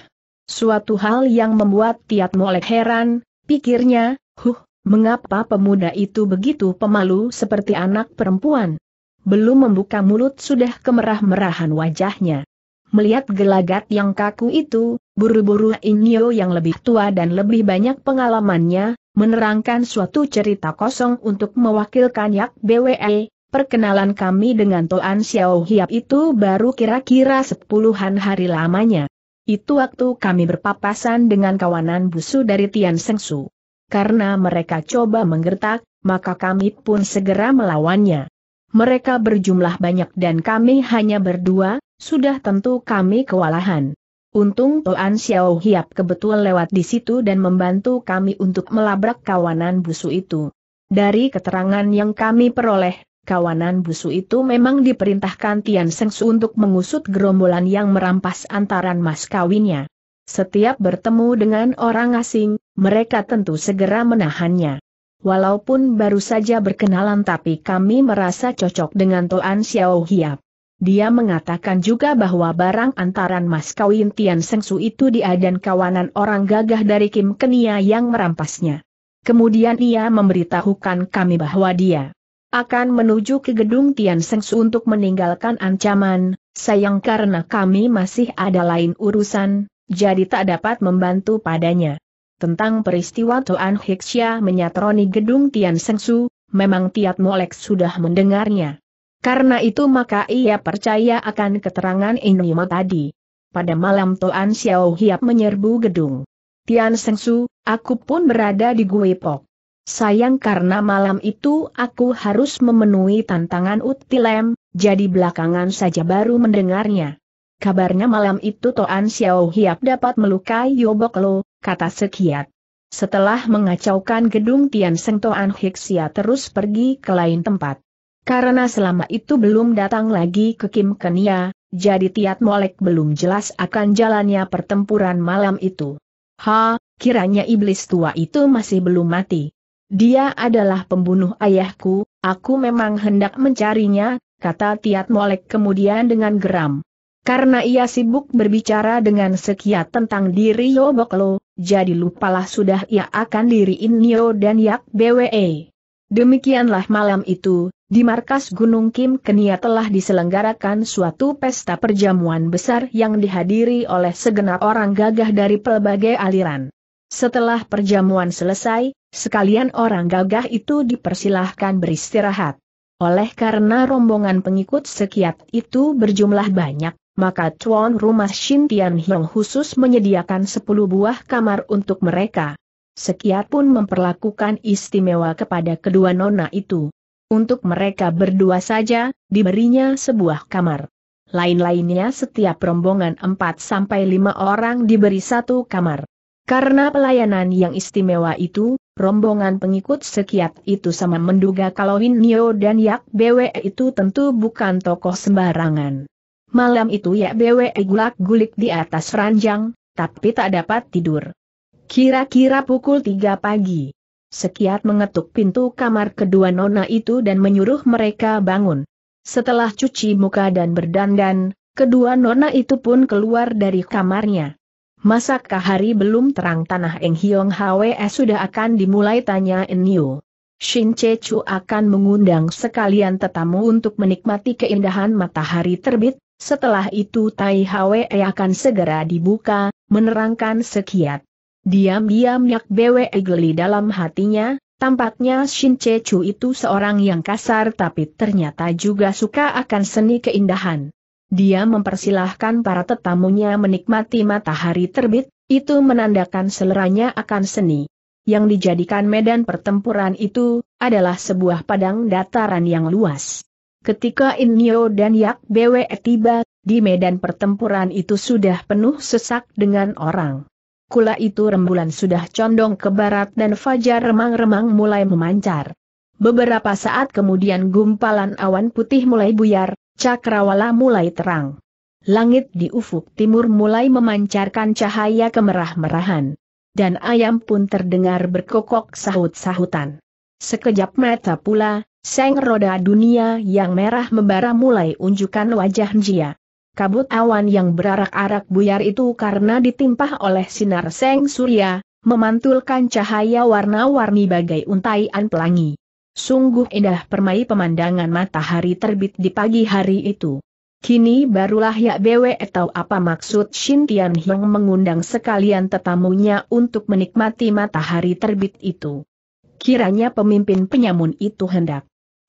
Suatu hal yang membuat Tiat Molek heran, pikirnya, huh, mengapa pemuda itu begitu pemalu seperti anak perempuan? belum membuka mulut sudah kemerah-merahan wajahnya. Melihat gelagat yang kaku itu, buru-buru Inyo yang lebih tua dan lebih banyak pengalamannya, menerangkan suatu cerita kosong untuk mewakilkan Yak BWE, perkenalan kami dengan Toan Xiao Hiap itu baru kira-kira sepuluhan hari lamanya. Itu waktu kami berpapasan dengan kawanan busu dari Tian Sengsu. Karena mereka coba menggertak, maka kami pun segera melawannya mereka berjumlah banyak dan kami hanya berdua, sudah tentu kami kewalahan. Untung Toan Xiao Hiap kebetulan lewat di situ dan membantu kami untuk melabrak kawanan busu itu. Dari keterangan yang kami peroleh, kawanan busu itu memang diperintahkan Tian Su untuk mengusut gerombolan yang merampas antaran mas kawinnya. Setiap bertemu dengan orang asing, mereka tentu segera menahannya. Walaupun baru saja berkenalan tapi kami merasa cocok dengan Toan Xiao Hiap. Dia mengatakan juga bahwa barang antaran mas kawin Tian Sengsu itu dia dan kawanan orang gagah dari Kim Kenia yang merampasnya. Kemudian ia memberitahukan kami bahwa dia akan menuju ke gedung Tian Sengsu untuk meninggalkan ancaman, sayang karena kami masih ada lain urusan, jadi tak dapat membantu padanya tentang peristiwa Toan Hiksia menyatroni gedung Tian Sengsu, memang Tiat Molek sudah mendengarnya. Karena itu maka ia percaya akan keterangan Inuma tadi. Pada malam Toan Xiao Hiap menyerbu gedung. Tian Sengsu, aku pun berada di Guipok. Sayang karena malam itu aku harus memenuhi tantangan Utilem, jadi belakangan saja baru mendengarnya. Kabarnya malam itu Toan Xiao Hiap dapat melukai Yobok Lo, kata Sekiat. Setelah mengacaukan gedung Tian Seng Toan Hiksia terus pergi ke lain tempat. Karena selama itu belum datang lagi ke Kim Kenia, jadi Tiat Molek belum jelas akan jalannya pertempuran malam itu. Ha, kiranya iblis tua itu masih belum mati. Dia adalah pembunuh ayahku, aku memang hendak mencarinya, kata Tiat Molek kemudian dengan geram. Karena ia sibuk berbicara dengan sekiat tentang diri Yoboklo, jadi lupalah sudah ia akan diri Inyo dan Yak BWE. Demikianlah malam itu, di markas Gunung Kim Kenia telah diselenggarakan suatu pesta perjamuan besar yang dihadiri oleh segenap orang gagah dari pelbagai aliran. Setelah perjamuan selesai, sekalian orang gagah itu dipersilahkan beristirahat. Oleh karena rombongan pengikut sekiat itu berjumlah banyak, maka tuan rumah Shin Tian Hiong khusus menyediakan sepuluh buah kamar untuk mereka. Sekiat pun memperlakukan istimewa kepada kedua nona itu. Untuk mereka berdua saja, diberinya sebuah kamar. Lain-lainnya setiap rombongan empat sampai lima orang diberi satu kamar. Karena pelayanan yang istimewa itu, rombongan pengikut sekiat itu sama menduga kalau Win Nio dan Yak Bwe itu tentu bukan tokoh sembarangan. Malam itu ya Bwe gulak-gulik di atas ranjang, tapi tak dapat tidur. Kira-kira pukul 3 pagi. Sekiat mengetuk pintu kamar kedua nona itu dan menyuruh mereka bangun. Setelah cuci muka dan berdandan, kedua nona itu pun keluar dari kamarnya. Masakkah hari belum terang tanah Eng Hiong Hwe sudah akan dimulai tanya Enyu. Shin Che Chu akan mengundang sekalian tetamu untuk menikmati keindahan matahari terbit, setelah itu Tai Hwe akan segera dibuka, menerangkan sekiat. Diam-diam yak Bwe geli dalam hatinya, tampaknya Shin Che Chu itu seorang yang kasar tapi ternyata juga suka akan seni keindahan. Dia mempersilahkan para tetamunya menikmati matahari terbit, itu menandakan seleranya akan seni. Yang dijadikan medan pertempuran itu, adalah sebuah padang dataran yang luas. Ketika Inyo dan Yak Bwe tiba, di medan pertempuran itu sudah penuh sesak dengan orang. Kula itu rembulan sudah condong ke barat dan fajar remang-remang mulai memancar. Beberapa saat kemudian gumpalan awan putih mulai buyar, cakrawala mulai terang. Langit di ufuk timur mulai memancarkan cahaya kemerah-merahan. Dan ayam pun terdengar berkokok sahut-sahutan. Sekejap mata pula, Seng roda dunia yang merah membara mulai unjukkan wajah Njia. Kabut awan yang berarak-arak buyar itu karena ditimpah oleh sinar seng surya, memantulkan cahaya warna-warni bagai untaian pelangi. Sungguh indah permai pemandangan matahari terbit di pagi hari itu. Kini barulah Yak Bwe atau apa maksud Shin Tian Hiong mengundang sekalian tetamunya untuk menikmati matahari terbit itu. Kiranya pemimpin penyamun itu hendak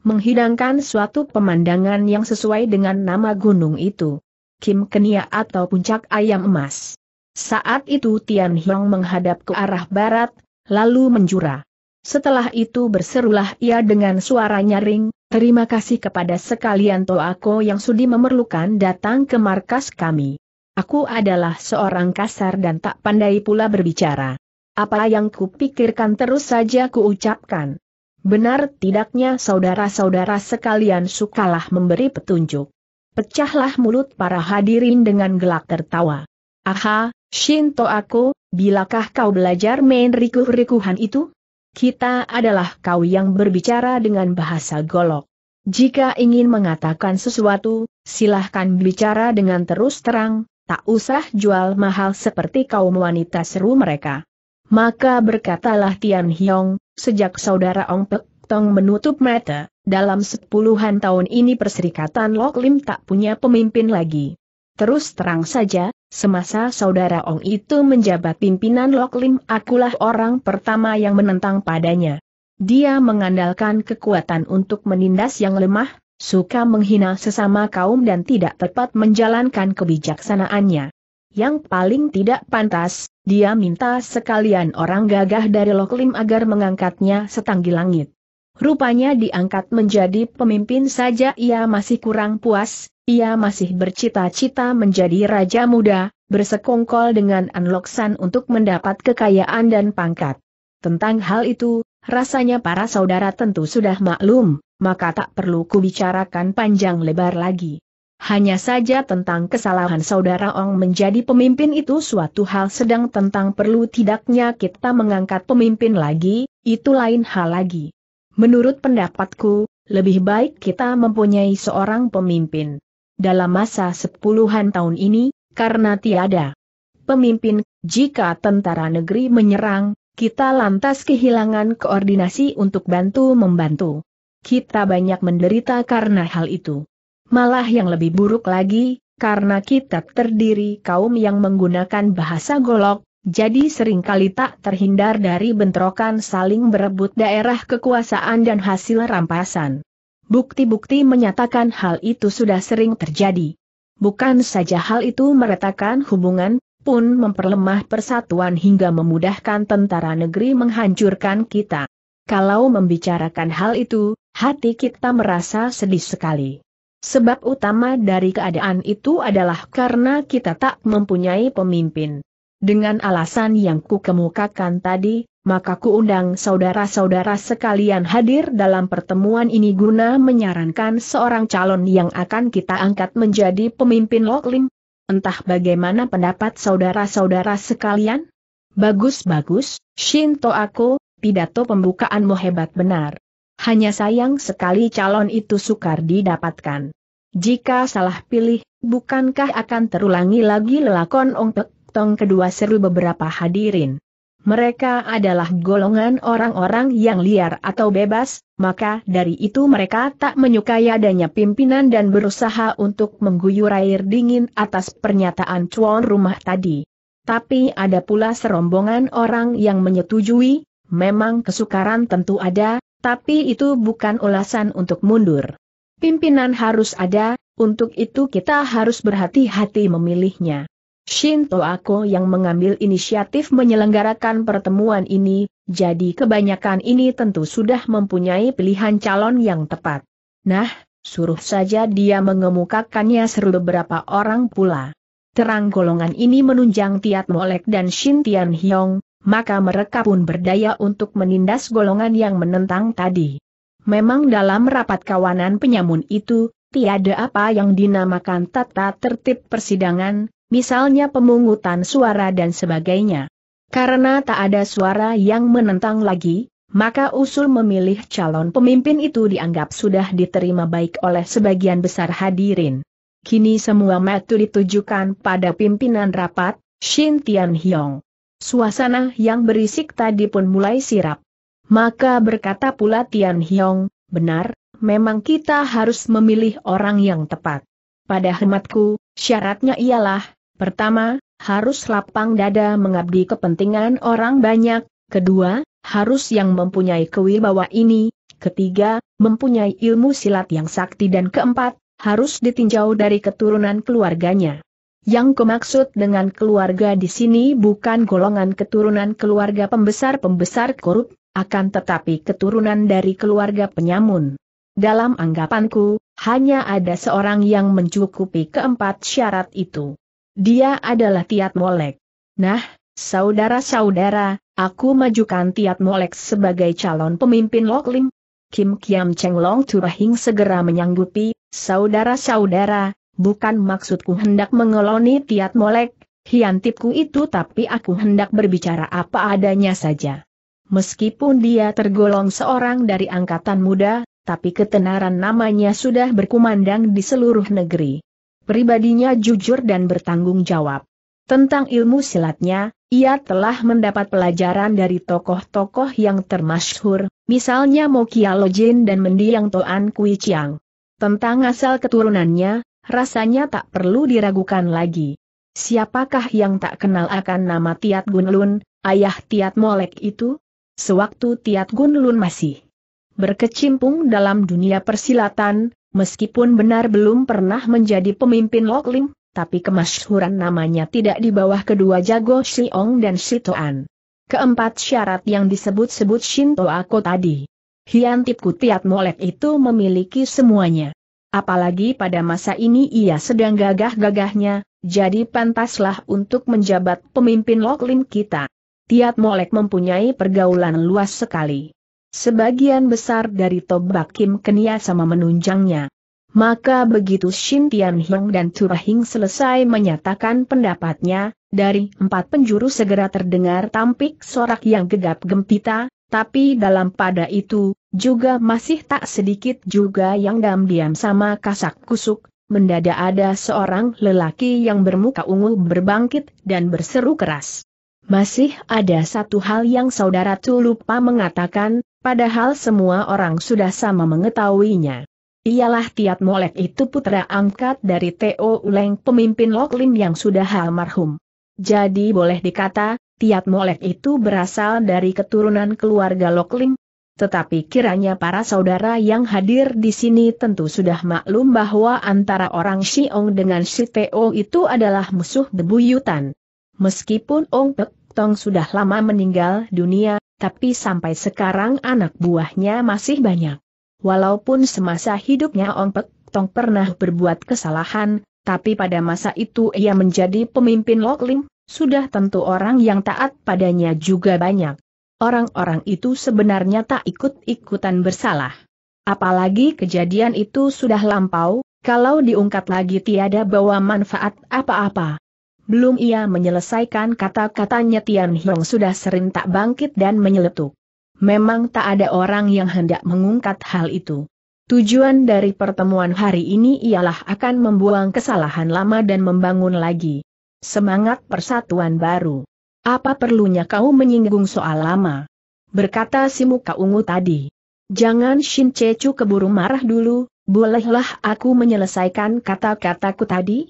menghidangkan suatu pemandangan yang sesuai dengan nama gunung itu. Kim Kenia atau Puncak Ayam Emas. Saat itu Tian Hiong menghadap ke arah barat, lalu menjura. Setelah itu berserulah ia dengan suara nyaring, terima kasih kepada sekalian Toako yang sudi memerlukan datang ke markas kami. Aku adalah seorang kasar dan tak pandai pula berbicara. Apa yang kupikirkan terus saja kuucapkan. Benar tidaknya saudara-saudara sekalian sukalah memberi petunjuk. Pecahlah mulut para hadirin dengan gelak tertawa. Aha, Shinto aku, bilakah kau belajar main rikuh-rikuhan itu? Kita adalah kau yang berbicara dengan bahasa golok. Jika ingin mengatakan sesuatu, silahkan bicara dengan terus terang, tak usah jual mahal seperti kaum wanita seru mereka. Maka berkatalah Tian Hiong, Sejak saudara Ong Pek Tong menutup mata, dalam sepuluhan tahun ini perserikatan Lok Lim tak punya pemimpin lagi. Terus terang saja, semasa saudara Ong itu menjabat pimpinan Lok Lim akulah orang pertama yang menentang padanya. Dia mengandalkan kekuatan untuk menindas yang lemah, suka menghina sesama kaum dan tidak tepat menjalankan kebijaksanaannya. Yang paling tidak pantas, dia minta sekalian orang gagah dari Loklim agar mengangkatnya setanggi langit. Rupanya diangkat menjadi pemimpin saja ia masih kurang puas, ia masih bercita-cita menjadi raja muda, bersekongkol dengan Anloksan untuk mendapat kekayaan dan pangkat. Tentang hal itu, rasanya para saudara tentu sudah maklum, maka tak perlu kubicarakan panjang lebar lagi. Hanya saja tentang kesalahan saudara Ong menjadi pemimpin itu suatu hal sedang tentang perlu tidaknya kita mengangkat pemimpin lagi, itu lain hal lagi. Menurut pendapatku, lebih baik kita mempunyai seorang pemimpin. Dalam masa sepuluhan tahun ini, karena tiada pemimpin, jika tentara negeri menyerang, kita lantas kehilangan koordinasi untuk bantu-membantu. Kita banyak menderita karena hal itu. Malah yang lebih buruk lagi, karena kita terdiri kaum yang menggunakan bahasa golok, jadi seringkali tak terhindar dari bentrokan saling berebut daerah kekuasaan dan hasil rampasan. Bukti-bukti menyatakan hal itu sudah sering terjadi. Bukan saja hal itu meretakan hubungan, pun memperlemah persatuan hingga memudahkan tentara negeri menghancurkan kita. Kalau membicarakan hal itu, hati kita merasa sedih sekali. Sebab utama dari keadaan itu adalah karena kita tak mempunyai pemimpin. Dengan alasan yang kukemukakan tadi, maka kuundang saudara-saudara sekalian hadir dalam pertemuan ini guna menyarankan seorang calon yang akan kita angkat menjadi pemimpin Loklim. Entah bagaimana pendapat saudara-saudara sekalian? Bagus-bagus, Shinto aku, pidato pembukaanmu hebat benar. Hanya sayang sekali calon itu sukar didapatkan. Jika salah pilih, bukankah akan terulangi lagi lelakon Ong Pek Tong kedua seru beberapa hadirin. Mereka adalah golongan orang-orang yang liar atau bebas, maka dari itu mereka tak menyukai adanya pimpinan dan berusaha untuk mengguyur air dingin atas pernyataan cuan rumah tadi. Tapi ada pula serombongan orang yang menyetujui, memang kesukaran tentu ada, tapi itu bukan ulasan untuk mundur. Pimpinan harus ada, untuk itu kita harus berhati-hati memilihnya. Shinto Ako yang mengambil inisiatif menyelenggarakan pertemuan ini, jadi kebanyakan ini tentu sudah mempunyai pilihan calon yang tepat. Nah, suruh saja dia mengemukakannya seru beberapa orang pula. Terang golongan ini menunjang Tiat Molek dan Shin Tian Hyong, maka mereka pun berdaya untuk menindas golongan yang menentang tadi. Memang dalam rapat kawanan penyamun itu, tiada apa yang dinamakan tata tertib persidangan, misalnya pemungutan suara dan sebagainya. Karena tak ada suara yang menentang lagi, maka usul memilih calon pemimpin itu dianggap sudah diterima baik oleh sebagian besar hadirin. Kini semua metu ditujukan pada pimpinan rapat, Shin Tian Hyong. Suasana yang berisik tadi pun mulai sirap. Maka berkata pula Tian Hiong, benar, memang kita harus memilih orang yang tepat. Pada hematku, syaratnya ialah, pertama, harus lapang dada mengabdi kepentingan orang banyak, kedua, harus yang mempunyai kewibawa ini, ketiga, mempunyai ilmu silat yang sakti dan keempat, harus ditinjau dari keturunan keluarganya. Yang kumaksud dengan keluarga di sini bukan golongan keturunan keluarga pembesar-pembesar korup, akan tetapi keturunan dari keluarga penyamun. Dalam anggapanku, hanya ada seorang yang mencukupi keempat syarat itu. Dia adalah Tiat Molek. Nah, saudara-saudara, aku majukan Tiat Molek sebagai calon pemimpin Loklim. Kim Kiam Cheng Long Turahing segera menyanggupi, saudara-saudara, bukan maksudku hendak mengeloni tiat molek, hiantipku itu tapi aku hendak berbicara apa adanya saja. Meskipun dia tergolong seorang dari angkatan muda, tapi ketenaran namanya sudah berkumandang di seluruh negeri. Pribadinya jujur dan bertanggung jawab. Tentang ilmu silatnya, ia telah mendapat pelajaran dari tokoh-tokoh yang termasyhur, misalnya Mokia Lojin dan Mendiang Toan Kui Chiang. Tentang asal keturunannya, rasanya tak perlu diragukan lagi. Siapakah yang tak kenal akan nama Tiat Gunlun, ayah Tiat Molek itu? Sewaktu Tiat Gunlun masih berkecimpung dalam dunia persilatan, meskipun benar belum pernah menjadi pemimpin Loklim, tapi kemasyhuran namanya tidak di bawah kedua jago Shiong dan Shitoan. Keempat syarat yang disebut-sebut Shinto Ako tadi. Hiantipku Tiat Molek itu memiliki semuanya. Apalagi pada masa ini ia sedang gagah-gagahnya, jadi pantaslah untuk menjabat pemimpin Loklin kita. Tiat Molek mempunyai pergaulan luas sekali. Sebagian besar dari Tobak Kim Kenia sama menunjangnya. Maka begitu Shin Tian Hiong dan Turahing selesai menyatakan pendapatnya, dari empat penjuru segera terdengar tampik sorak yang gegap gempita, tapi dalam pada itu, juga masih tak sedikit juga yang diam-diam sama kasak kusuk, mendadak ada seorang lelaki yang bermuka ungu berbangkit dan berseru keras. Masih ada satu hal yang saudara tu lupa mengatakan, padahal semua orang sudah sama mengetahuinya. Ialah Tiat Molek itu putra angkat dari Teo Uleng pemimpin Loklin yang sudah almarhum. Jadi boleh dikata, Tiat Molek itu berasal dari keturunan keluarga Loklin tetapi kiranya para saudara yang hadir di sini tentu sudah maklum bahwa antara orang Shiong dengan si Teo itu adalah musuh bebuyutan. Meskipun Ong Pek Tong sudah lama meninggal dunia, tapi sampai sekarang anak buahnya masih banyak. Walaupun semasa hidupnya Ong Pek Tong pernah berbuat kesalahan, tapi pada masa itu ia menjadi pemimpin Loklim, sudah tentu orang yang taat padanya juga banyak orang-orang itu sebenarnya tak ikut-ikutan bersalah. Apalagi kejadian itu sudah lampau, kalau diungkap lagi tiada bawa manfaat apa-apa. Belum ia menyelesaikan kata-katanya Tian Hiong sudah tak bangkit dan menyeletuk. Memang tak ada orang yang hendak mengungkap hal itu. Tujuan dari pertemuan hari ini ialah akan membuang kesalahan lama dan membangun lagi semangat persatuan baru. Apa perlunya kau menyinggung soal lama? Berkata si muka ungu tadi. Jangan Shin Chechu keburu marah dulu, bolehlah aku menyelesaikan kata-kataku tadi?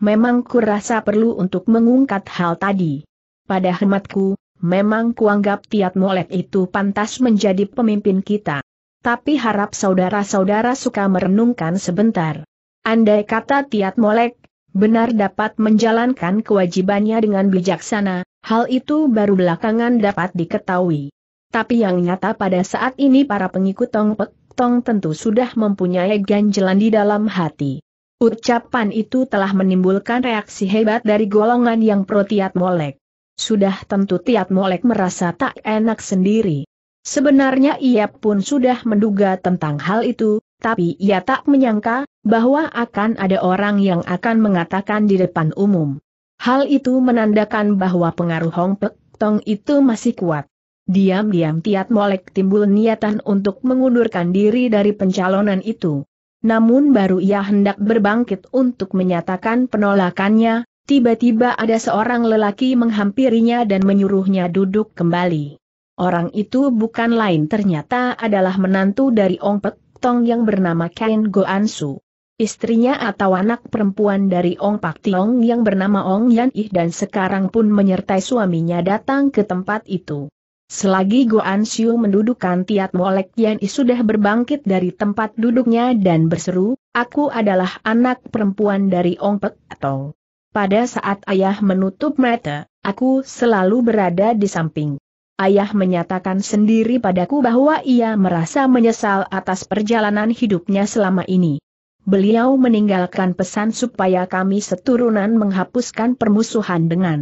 Memang rasa perlu untuk mengungkat hal tadi. Pada hematku, memang kuanggap Tiat Molek itu pantas menjadi pemimpin kita. Tapi harap saudara-saudara suka merenungkan sebentar. Andai kata Tiat Molek, benar dapat menjalankan kewajibannya dengan bijaksana, Hal itu baru belakangan dapat diketahui. Tapi yang nyata pada saat ini para pengikut Tong Pek Tong tentu sudah mempunyai ganjelan di dalam hati. Ucapan itu telah menimbulkan reaksi hebat dari golongan yang pro Tiat Molek. Sudah tentu Tiat Molek merasa tak enak sendiri. Sebenarnya ia pun sudah menduga tentang hal itu, tapi ia tak menyangka bahwa akan ada orang yang akan mengatakan di depan umum. Hal itu menandakan bahwa pengaruh Hong Pek Tong itu masih kuat. Diam-diam Tiat Molek timbul niatan untuk mengundurkan diri dari pencalonan itu. Namun baru ia hendak berbangkit untuk menyatakan penolakannya, tiba-tiba ada seorang lelaki menghampirinya dan menyuruhnya duduk kembali. Orang itu bukan lain ternyata adalah menantu dari Ong Pek Tong yang bernama Kain Goansu istrinya atau anak perempuan dari Ong Pak Tiong yang bernama Ong Yan Ih dan sekarang pun menyertai suaminya datang ke tempat itu. Selagi Goan Siu mendudukan Tiat Molek Yan Ih sudah berbangkit dari tempat duduknya dan berseru, aku adalah anak perempuan dari Ong Pek Tong. Pada saat ayah menutup mata, aku selalu berada di samping. Ayah menyatakan sendiri padaku bahwa ia merasa menyesal atas perjalanan hidupnya selama ini beliau meninggalkan pesan supaya kami seturunan menghapuskan permusuhan dengan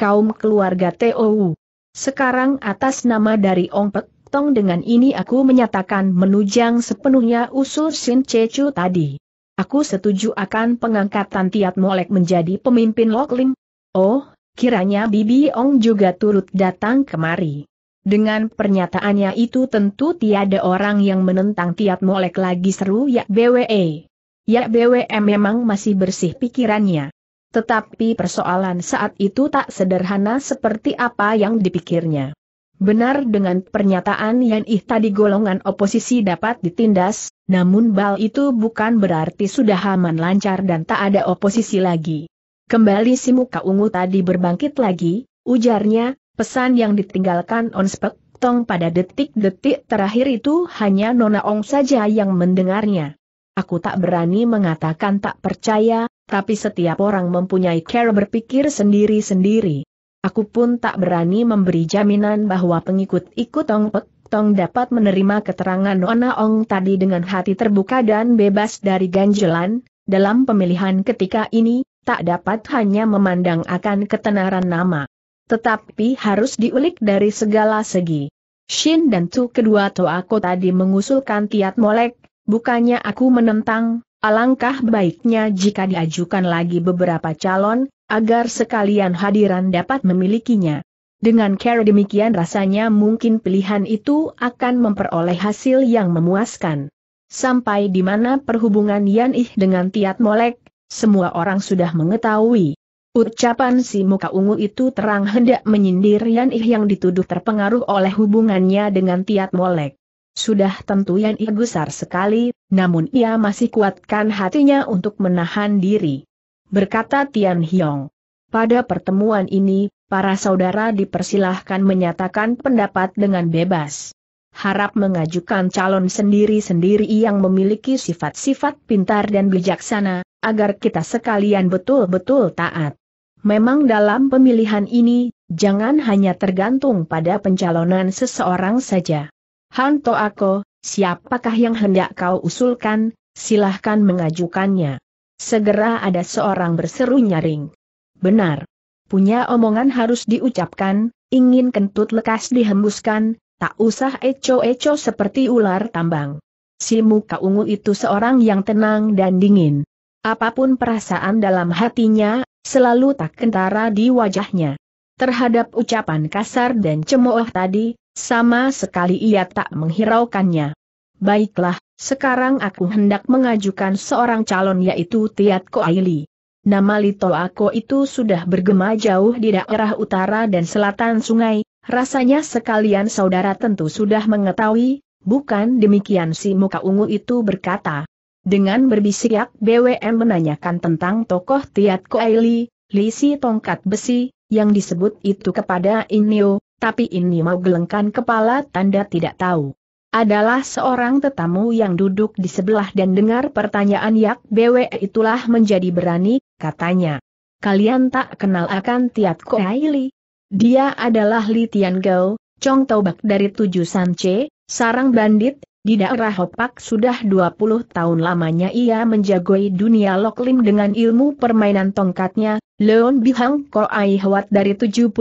kaum keluarga TOU. Sekarang atas nama dari Ong Pek Tong dengan ini aku menyatakan menujang sepenuhnya usul Sin Chechu tadi. Aku setuju akan pengangkatan Tiat Molek menjadi pemimpin Lim. Oh, kiranya Bibi Ong juga turut datang kemari. Dengan pernyataannya itu tentu tiada orang yang menentang tiap Molek lagi seru ya BWE. Ya BWE memang masih bersih pikirannya. Tetapi persoalan saat itu tak sederhana seperti apa yang dipikirnya. Benar dengan pernyataan yang Ih tadi golongan oposisi dapat ditindas, namun bal itu bukan berarti sudah aman lancar dan tak ada oposisi lagi. Kembali si muka ungu tadi berbangkit lagi, ujarnya, Pesan yang ditinggalkan Onspek Tong pada detik-detik terakhir itu hanya Nona Ong saja yang mendengarnya. Aku tak berani mengatakan tak percaya, tapi setiap orang mempunyai cara berpikir sendiri-sendiri. Aku pun tak berani memberi jaminan bahwa pengikut ikut Ong Pek Tong dapat menerima keterangan Nona Ong tadi dengan hati terbuka dan bebas dari ganjelan, dalam pemilihan ketika ini, tak dapat hanya memandang akan ketenaran nama. Tetapi harus diulik dari segala segi. Shin dan Tu kedua aku tadi mengusulkan tiat molek, bukannya aku menentang, alangkah baiknya jika diajukan lagi beberapa calon, agar sekalian hadiran dapat memilikinya. Dengan cara demikian rasanya mungkin pilihan itu akan memperoleh hasil yang memuaskan. Sampai di mana perhubungan Yan Ih dengan Tiat Molek, semua orang sudah mengetahui. Ucapan si muka ungu itu terang hendak menyindir Yan Ih yang dituduh terpengaruh oleh hubungannya dengan Tiat Molek. Sudah tentu Yan Ih gusar sekali, namun ia masih kuatkan hatinya untuk menahan diri. Berkata Tian Hiong. Pada pertemuan ini, para saudara dipersilahkan menyatakan pendapat dengan bebas. Harap mengajukan calon sendiri-sendiri yang memiliki sifat-sifat pintar dan bijaksana, agar kita sekalian betul-betul taat. Memang dalam pemilihan ini, jangan hanya tergantung pada pencalonan seseorang saja. Hanto Ako, siapakah yang hendak kau usulkan, silahkan mengajukannya. Segera ada seorang berseru nyaring. Benar. Punya omongan harus diucapkan, ingin kentut lekas dihembuskan, tak usah eco-eco seperti ular tambang. Si muka ungu itu seorang yang tenang dan dingin. Apapun perasaan dalam hatinya, selalu tak kentara di wajahnya. Terhadap ucapan kasar dan cemooh tadi, sama sekali ia tak menghiraukannya. Baiklah, sekarang aku hendak mengajukan seorang calon yaitu Tiat Koaili. Nama Lito Ako itu sudah bergema jauh di daerah utara dan selatan sungai, rasanya sekalian saudara tentu sudah mengetahui, bukan demikian si muka ungu itu berkata. Dengan berbisik yak BWM menanyakan tentang tokoh Tiat Koeli, Lisi Tongkat Besi, yang disebut itu kepada Inyo, tapi ini mau gelengkan kepala tanda tidak tahu. Adalah seorang tetamu yang duduk di sebelah dan dengar pertanyaan Yak BWE itulah menjadi berani, katanya. Kalian tak kenal akan Tiat Koeli? Dia adalah Li Tian Gao, Chong Taubak dari Tujuh Sanche, sarang bandit, di daerah Hopak sudah 20 tahun lamanya ia menjagoi dunia loklim dengan ilmu permainan tongkatnya, Leon Bihang ai Hwat dari 72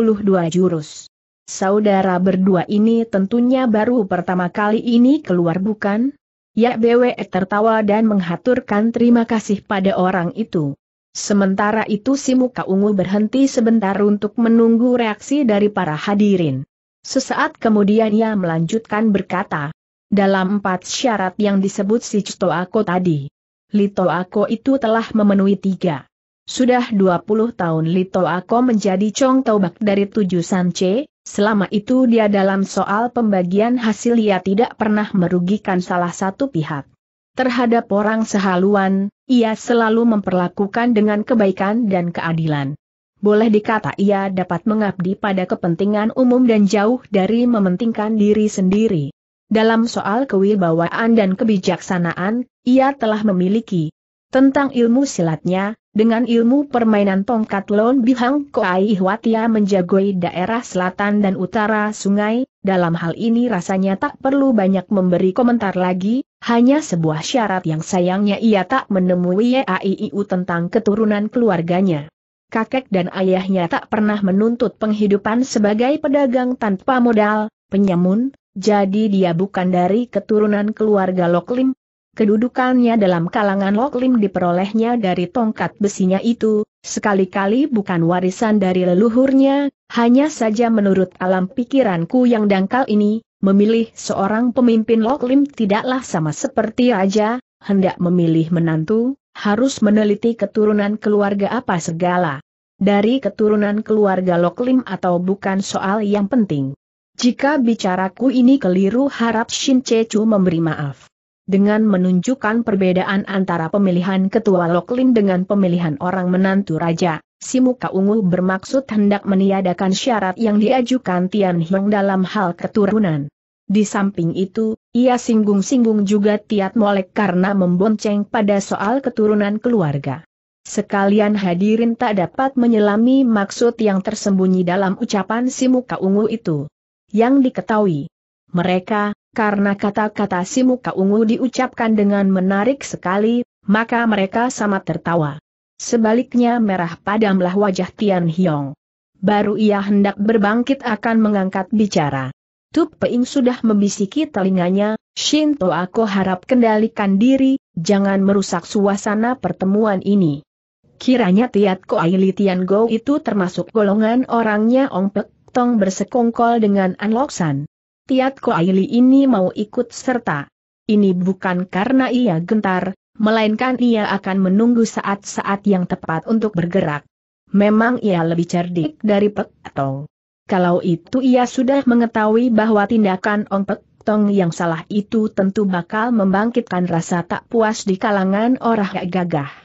jurus. Saudara berdua ini tentunya baru pertama kali ini keluar bukan? Ya BW tertawa dan menghaturkan terima kasih pada orang itu. Sementara itu si muka ungu berhenti sebentar untuk menunggu reaksi dari para hadirin. Sesaat kemudian ia melanjutkan berkata, dalam empat syarat yang disebut si Cito Ako tadi. Lito Ako itu telah memenuhi tiga. Sudah 20 tahun Lito Ako menjadi cong taubak dari tujuh sanche, selama itu dia dalam soal pembagian hasil ia tidak pernah merugikan salah satu pihak. Terhadap orang sehaluan, ia selalu memperlakukan dengan kebaikan dan keadilan. Boleh dikata ia dapat mengabdi pada kepentingan umum dan jauh dari mementingkan diri sendiri. Dalam soal kewibawaan dan kebijaksanaan, ia telah memiliki. Tentang ilmu silatnya, dengan ilmu permainan tongkat Lon Bihang Koai Hwatia menjagoi daerah selatan dan utara sungai, dalam hal ini rasanya tak perlu banyak memberi komentar lagi, hanya sebuah syarat yang sayangnya ia tak menemui AIIU tentang keturunan keluarganya kakek dan ayahnya tak pernah menuntut penghidupan sebagai pedagang tanpa modal, penyamun, jadi dia bukan dari keturunan keluarga Loklim. Kedudukannya dalam kalangan Loklim diperolehnya dari tongkat besinya itu, sekali-kali bukan warisan dari leluhurnya, hanya saja menurut alam pikiranku yang dangkal ini, memilih seorang pemimpin Loklim tidaklah sama seperti raja, hendak memilih menantu, harus meneliti keturunan keluarga apa segala. Dari keturunan keluarga Loklim atau bukan soal yang penting. Jika bicaraku ini keliru harap Shin Chechu memberi maaf. Dengan menunjukkan perbedaan antara pemilihan ketua Loklin dengan pemilihan orang menantu raja, si muka ungu bermaksud hendak meniadakan syarat yang diajukan Tian Hiong dalam hal keturunan. Di samping itu, ia singgung-singgung juga Tiat Molek karena membonceng pada soal keturunan keluarga. Sekalian hadirin tak dapat menyelami maksud yang tersembunyi dalam ucapan si muka ungu itu yang diketahui. Mereka, karena kata-kata si muka ungu diucapkan dengan menarik sekali, maka mereka sama tertawa. Sebaliknya merah padamlah wajah Tian Hiong. Baru ia hendak berbangkit akan mengangkat bicara. Tup Peing sudah membisiki telinganya, Shinto aku harap kendalikan diri, jangan merusak suasana pertemuan ini. Kiranya Tiat Koai Litian Go itu termasuk golongan orangnya Ong ongpek, Tong bersekongkol dengan An Loksan. Tiat Ko Aili ini mau ikut serta. Ini bukan karena ia gentar, melainkan ia akan menunggu saat-saat yang tepat untuk bergerak. Memang ia lebih cerdik dari Pek Tong. Kalau itu ia sudah mengetahui bahwa tindakan Ong Pek Tong yang salah itu tentu bakal membangkitkan rasa tak puas di kalangan orang gagah.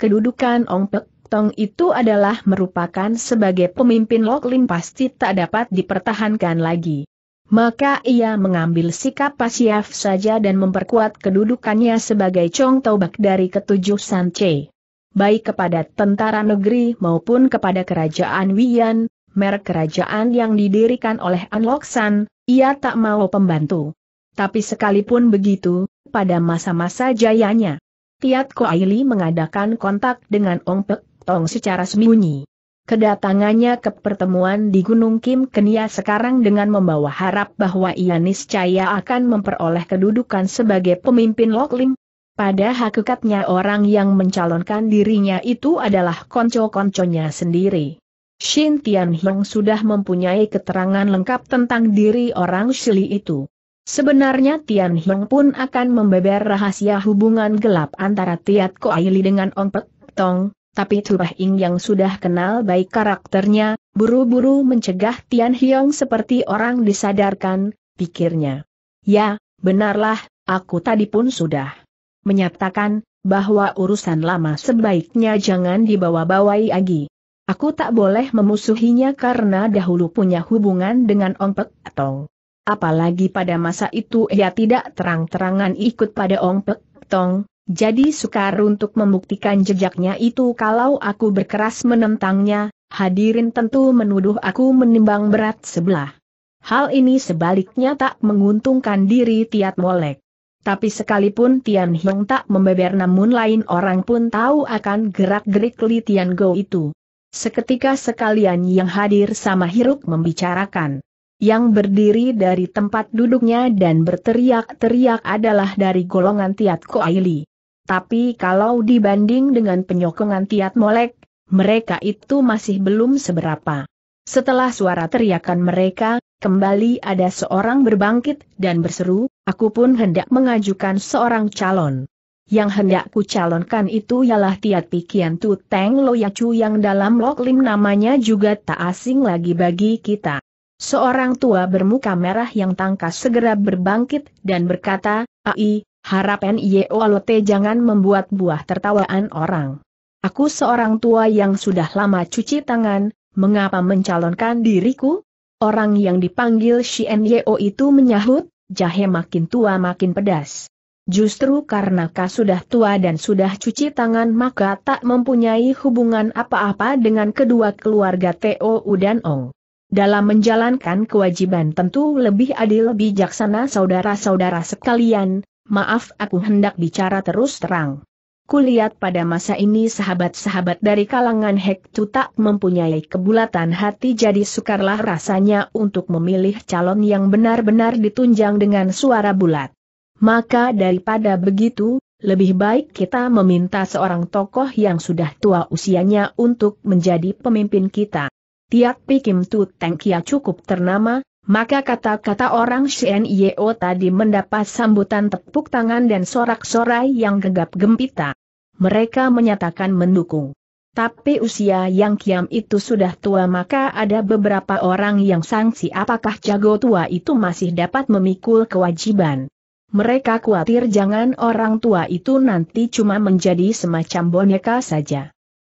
Kedudukan Ong Pek Tong itu adalah merupakan sebagai pemimpin Lok Lim pasti tak dapat dipertahankan lagi. Maka ia mengambil sikap pasif saja dan memperkuat kedudukannya sebagai Chong Taubak dari ketujuh Sanche. Baik kepada tentara negeri maupun kepada kerajaan Wian, merek kerajaan yang didirikan oleh Lok San, ia tak mau pembantu. Tapi sekalipun begitu, pada masa-masa jayanya, Tiat Koaili mengadakan kontak dengan Ong Pek Tong secara sembunyi. Kedatangannya ke pertemuan di Gunung Kim Kenia sekarang dengan membawa harap bahwa ia niscaya akan memperoleh kedudukan sebagai pemimpin Loklim. Pada hakikatnya orang yang mencalonkan dirinya itu adalah konco-konconya sendiri. Shin Tian Hiong sudah mempunyai keterangan lengkap tentang diri orang Shili itu. Sebenarnya Tian Hiong pun akan membeber rahasia hubungan gelap antara Tiat Koaili dengan Ong Pek Tong, tapi Tubah Ing yang sudah kenal baik karakternya, buru-buru mencegah Tian Hiong seperti orang disadarkan, pikirnya. Ya, benarlah, aku tadi pun sudah menyatakan, bahwa urusan lama sebaiknya jangan dibawa-bawai lagi. Aku tak boleh memusuhinya karena dahulu punya hubungan dengan Ong Pek Tong. Apalagi pada masa itu ia tidak terang-terangan ikut pada Ong Pek Tong, jadi sukar untuk membuktikan jejaknya itu kalau aku berkeras menentangnya, hadirin tentu menuduh aku menimbang berat sebelah. Hal ini sebaliknya tak menguntungkan diri Tiat Molek. Tapi sekalipun Tian Hiong tak membeber namun lain orang pun tahu akan gerak-gerik Li Tian Go itu. Seketika sekalian yang hadir sama hiruk membicarakan. Yang berdiri dari tempat duduknya dan berteriak-teriak adalah dari golongan Tiat Koaili. Tapi kalau dibanding dengan penyokongan Tiat Molek, mereka itu masih belum seberapa. Setelah suara teriakan mereka, kembali ada seorang berbangkit dan berseru, aku pun hendak mengajukan seorang calon. Yang hendak ku calonkan itu ialah Tiat Pikian Tuteng Loyacu yang dalam Loklim namanya juga tak asing lagi bagi kita. Seorang tua bermuka merah yang tangkas segera berbangkit dan berkata, Ai, Harap NIOLT jangan membuat buah tertawaan orang. Aku seorang tua yang sudah lama cuci tangan, mengapa mencalonkan diriku? Orang yang dipanggil si Yeo itu menyahut, jahe makin tua makin pedas. Justru karena kau sudah tua dan sudah cuci tangan maka tak mempunyai hubungan apa-apa dengan kedua keluarga Teo dan Ong. Dalam menjalankan kewajiban tentu lebih adil bijaksana saudara-saudara sekalian, Maaf aku hendak bicara terus terang. Kulihat pada masa ini sahabat-sahabat dari kalangan Hektu tak mempunyai kebulatan hati jadi sukarlah rasanya untuk memilih calon yang benar-benar ditunjang dengan suara bulat. Maka daripada begitu, lebih baik kita meminta seorang tokoh yang sudah tua usianya untuk menjadi pemimpin kita. Tiak Pikim Tu Tengkia cukup ternama, maka kata-kata orang Shen Yeo tadi mendapat sambutan tepuk tangan dan sorak-sorai yang gegap gempita. Mereka menyatakan mendukung. Tapi usia yang kiam itu sudah tua maka ada beberapa orang yang sangsi apakah jago tua itu masih dapat memikul kewajiban. Mereka khawatir jangan orang tua itu nanti cuma menjadi semacam boneka saja.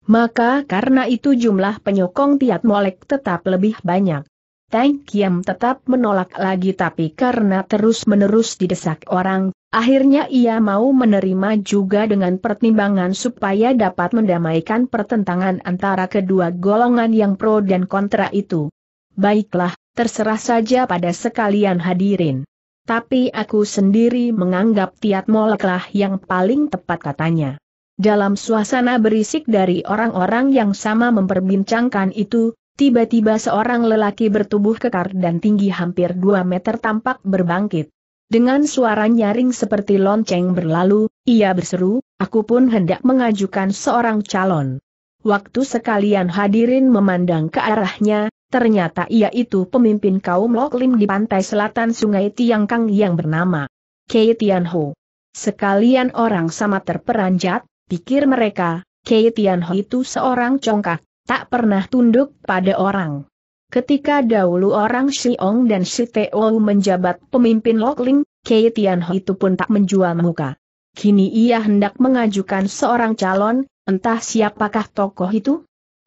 Maka karena itu jumlah penyokong tiat molek tetap lebih banyak. Tang Kiam tetap menolak lagi tapi karena terus-menerus didesak orang, akhirnya ia mau menerima juga dengan pertimbangan supaya dapat mendamaikan pertentangan antara kedua golongan yang pro dan kontra itu. Baiklah, terserah saja pada sekalian hadirin. Tapi aku sendiri menganggap Tiat Moleklah yang paling tepat katanya. Dalam suasana berisik dari orang-orang yang sama memperbincangkan itu, Tiba-tiba seorang lelaki bertubuh kekar dan tinggi hampir 2 meter tampak berbangkit. Dengan suara nyaring seperti lonceng berlalu, ia berseru, aku pun hendak mengajukan seorang calon. Waktu sekalian hadirin memandang ke arahnya, ternyata ia itu pemimpin kaum Loklim di pantai selatan sungai Tiangkang yang bernama Kei Tianho. Sekalian orang sama terperanjat, pikir mereka, Kei Tianho itu seorang congkak, tak pernah tunduk pada orang. Ketika dahulu orang Xiong dan Si Teo menjabat pemimpin Lokling, Kei Tianho itu pun tak menjual muka. Kini ia hendak mengajukan seorang calon, entah siapakah tokoh itu?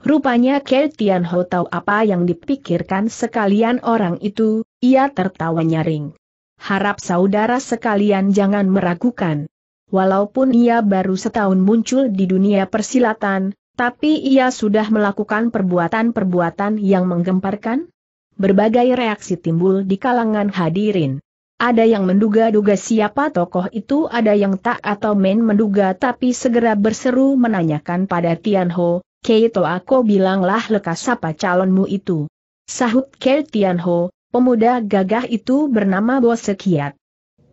Rupanya Kei Tianho tahu apa yang dipikirkan sekalian orang itu, ia tertawa nyaring. Harap saudara sekalian jangan meragukan. Walaupun ia baru setahun muncul di dunia persilatan, tapi ia sudah melakukan perbuatan-perbuatan yang menggemparkan? Berbagai reaksi timbul di kalangan hadirin. Ada yang menduga-duga siapa tokoh itu, ada yang tak atau men menduga tapi segera berseru menanyakan pada Tian Tianho, Keito aku bilanglah lekas apa calonmu itu. Sahut Ke Tianho, pemuda gagah itu bernama Bo Bosekiat.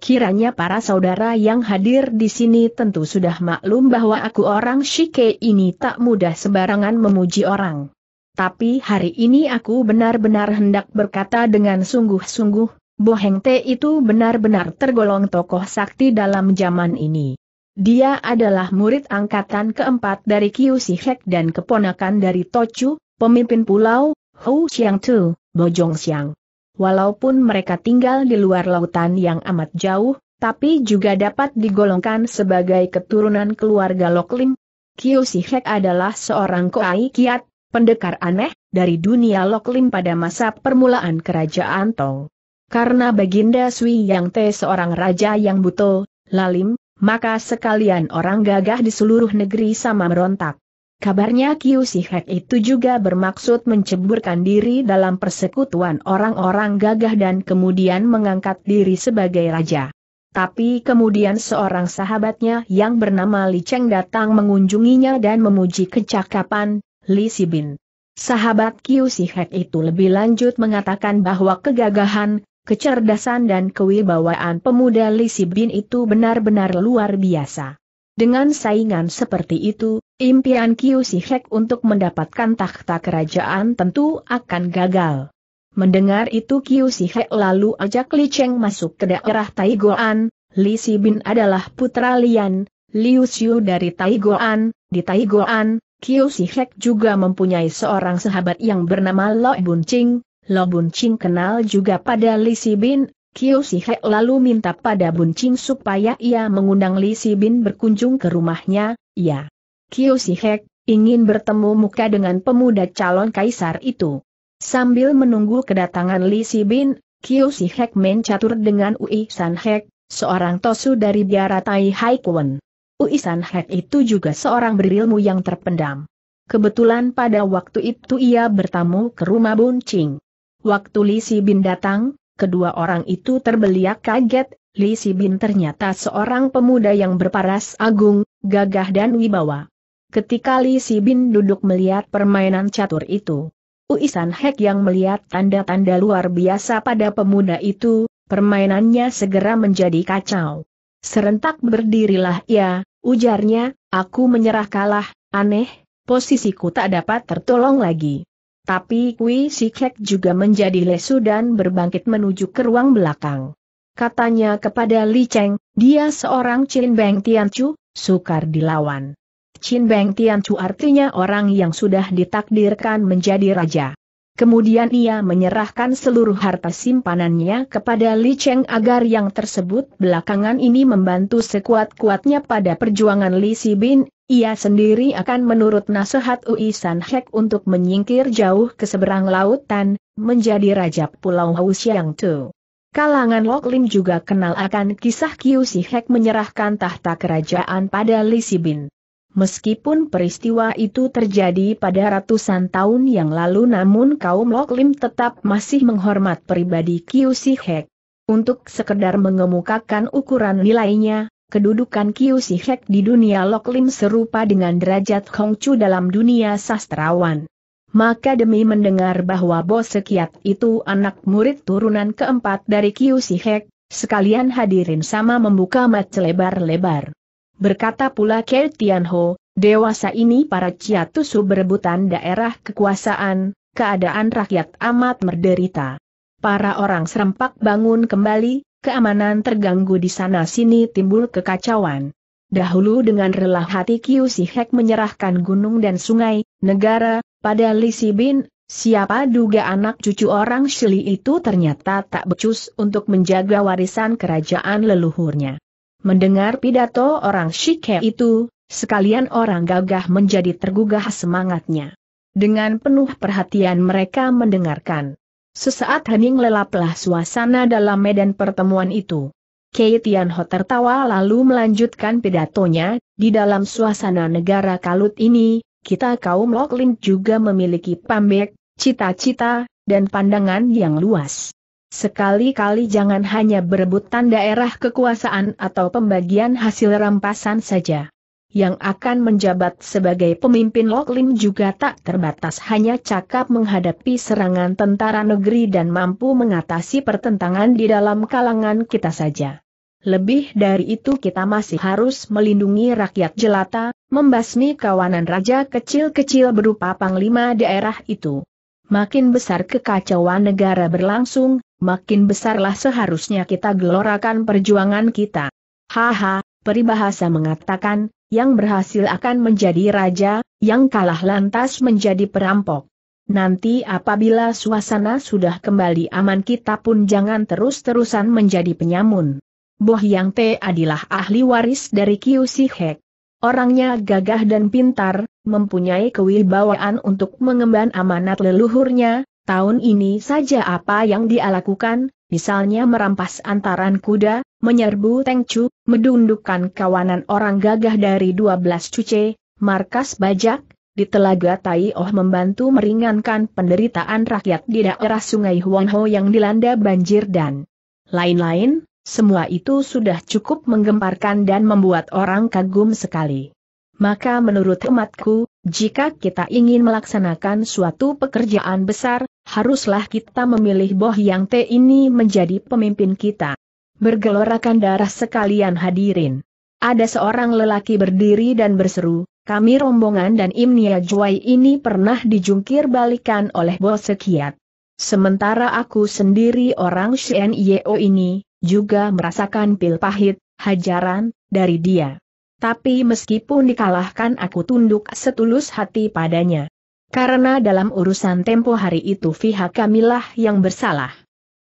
Kiranya para saudara yang hadir di sini tentu sudah maklum bahwa aku orang Shike ini tak mudah sembarangan memuji orang. Tapi hari ini aku benar-benar hendak berkata dengan sungguh-sungguh, Boheng Te itu benar-benar tergolong tokoh sakti dalam zaman ini. Dia adalah murid angkatan keempat dari Kiu Kyusihek dan keponakan dari Tochu, pemimpin pulau, Hou Xiang Tu, Bojong Xiang walaupun mereka tinggal di luar lautan yang amat jauh, tapi juga dapat digolongkan sebagai keturunan keluarga Loklim. Kiosihek adalah seorang koai kiat, pendekar aneh, dari dunia Loklim pada masa permulaan kerajaan Tong. Karena Baginda Sui Yang Te seorang raja yang buto, lalim, maka sekalian orang gagah di seluruh negeri sama merontak. Kabarnya Kiu Sihek itu juga bermaksud menceburkan diri dalam persekutuan orang-orang gagah dan kemudian mengangkat diri sebagai raja. Tapi kemudian seorang sahabatnya yang bernama Li Cheng datang mengunjunginya dan memuji kecakapan Li Sibin. Sahabat Kiu Sihek itu lebih lanjut mengatakan bahwa kegagahan, kecerdasan dan kewibawaan pemuda Li Sibin itu benar-benar luar biasa. Dengan saingan seperti itu, impian Kiu Sihek untuk mendapatkan takhta kerajaan tentu akan gagal. Mendengar itu Kiu Sihek lalu ajak Li Cheng masuk ke daerah Taigoan, Li Sibin adalah putra Lian, Liu Xiu dari Taigoan, di Taigoan, Kiu Sihek juga mempunyai seorang sahabat yang bernama Lo Bun Ching, Lo Bun Ching kenal juga pada Li Sibin, Kiu He lalu minta pada Bun Ching supaya ia mengundang Li Bin berkunjung ke rumahnya, ya. Kiu He, ingin bertemu muka dengan pemuda calon kaisar itu. Sambil menunggu kedatangan Li Bin, Kiu He mencatur dengan Ui San He, seorang tosu dari biara Tai Hai Kuen. Ui San He itu juga seorang berilmu yang terpendam. Kebetulan pada waktu itu ia bertamu ke rumah Bun Ching. Waktu Li Bin datang, Kedua orang itu terbeliak kaget, Li Sibin ternyata seorang pemuda yang berparas agung, gagah dan wibawa. Ketika Li Sibin duduk melihat permainan catur itu, Uisan Hek yang melihat tanda-tanda luar biasa pada pemuda itu, permainannya segera menjadi kacau. Serentak berdirilah ia, ujarnya, aku menyerah kalah, aneh, posisiku tak dapat tertolong lagi. Tapi Kui si kek juga menjadi lesu dan berbangkit menuju ke ruang belakang. Katanya kepada Li Cheng, dia seorang Chin Beng Tian Chu, sukar dilawan. Chin Beng Tian Chu artinya orang yang sudah ditakdirkan menjadi raja. Kemudian ia menyerahkan seluruh harta simpanannya kepada Li Cheng agar yang tersebut belakangan ini membantu sekuat-kuatnya pada perjuangan Li Si Bin. ia sendiri akan menurut nasihat Ui San Hek untuk menyingkir jauh ke seberang lautan, menjadi raja Pulau Hou Tu. Kalangan Lok Lim juga kenal akan kisah Kiu Si Hek menyerahkan tahta kerajaan pada Li Si Bin. Meskipun peristiwa itu terjadi pada ratusan tahun yang lalu namun kaum Loklim tetap masih menghormat pribadi Kyusihek. Untuk sekedar mengemukakan ukuran nilainya, kedudukan Kyusihek di dunia Loklim serupa dengan derajat Hongchu dalam dunia sastrawan. Maka demi mendengar bahwa Bos Sekiat itu anak murid turunan keempat dari Kyusihek, sekalian hadirin sama membuka mat lebar lebar Berkata pula Kei Tianho, dewasa ini para ciatusu berebutan daerah kekuasaan, keadaan rakyat amat menderita. Para orang serempak bangun kembali, keamanan terganggu di sana-sini timbul kekacauan. Dahulu dengan rela hati Kiu Sihek menyerahkan gunung dan sungai, negara, pada Li Bin, siapa duga anak cucu orang Shili itu ternyata tak becus untuk menjaga warisan kerajaan leluhurnya. Mendengar pidato orang Shike itu, sekalian orang gagah menjadi tergugah semangatnya. Dengan penuh perhatian mereka mendengarkan. Sesaat hening lelaplah suasana dalam medan pertemuan itu. Kei Tian Ho tertawa lalu melanjutkan pidatonya, di dalam suasana negara kalut ini, kita kaum Loklin juga memiliki pambek, cita-cita, dan pandangan yang luas. Sekali-kali jangan hanya berebutan daerah kekuasaan atau pembagian hasil rampasan saja. Yang akan menjabat sebagai pemimpin Loklim juga tak terbatas hanya cakap menghadapi serangan tentara negeri dan mampu mengatasi pertentangan di dalam kalangan kita saja. Lebih dari itu kita masih harus melindungi rakyat jelata, membasmi kawanan raja kecil-kecil berupa panglima daerah itu makin besar kekacauan negara berlangsung, makin besarlah seharusnya kita gelorakan perjuangan kita. Haha, peribahasa mengatakan, yang berhasil akan menjadi raja, yang kalah lantas menjadi perampok. Nanti apabila suasana sudah kembali aman kita pun jangan terus-terusan menjadi penyamun. Boh Yang Te adalah ahli waris dari Kiusihek. Orangnya gagah dan pintar, mempunyai kewibawaan untuk mengemban amanat leluhurnya, tahun ini saja apa yang dia lakukan, misalnya merampas antaran kuda, menyerbu Tengcu, medundukkan kawanan orang gagah dari 12 cuce, markas bajak, di Telaga Tai Oh membantu meringankan penderitaan rakyat di daerah Sungai Huangho yang dilanda banjir dan lain-lain, semua itu sudah cukup menggemparkan dan membuat orang kagum sekali. Maka menurut umatku, jika kita ingin melaksanakan suatu pekerjaan besar, haruslah kita memilih Boh Yang Te ini menjadi pemimpin kita. Bergelorakan darah sekalian hadirin. Ada seorang lelaki berdiri dan berseru, kami rombongan dan Imnia Juai ini pernah dijungkir balikan oleh Boh Sekiat. Sementara aku sendiri orang Shen Yeo ini, juga merasakan pil pahit, hajaran, dari dia. Tapi meskipun dikalahkan aku tunduk setulus hati padanya. Karena dalam urusan tempo hari itu pihak kamilah yang bersalah.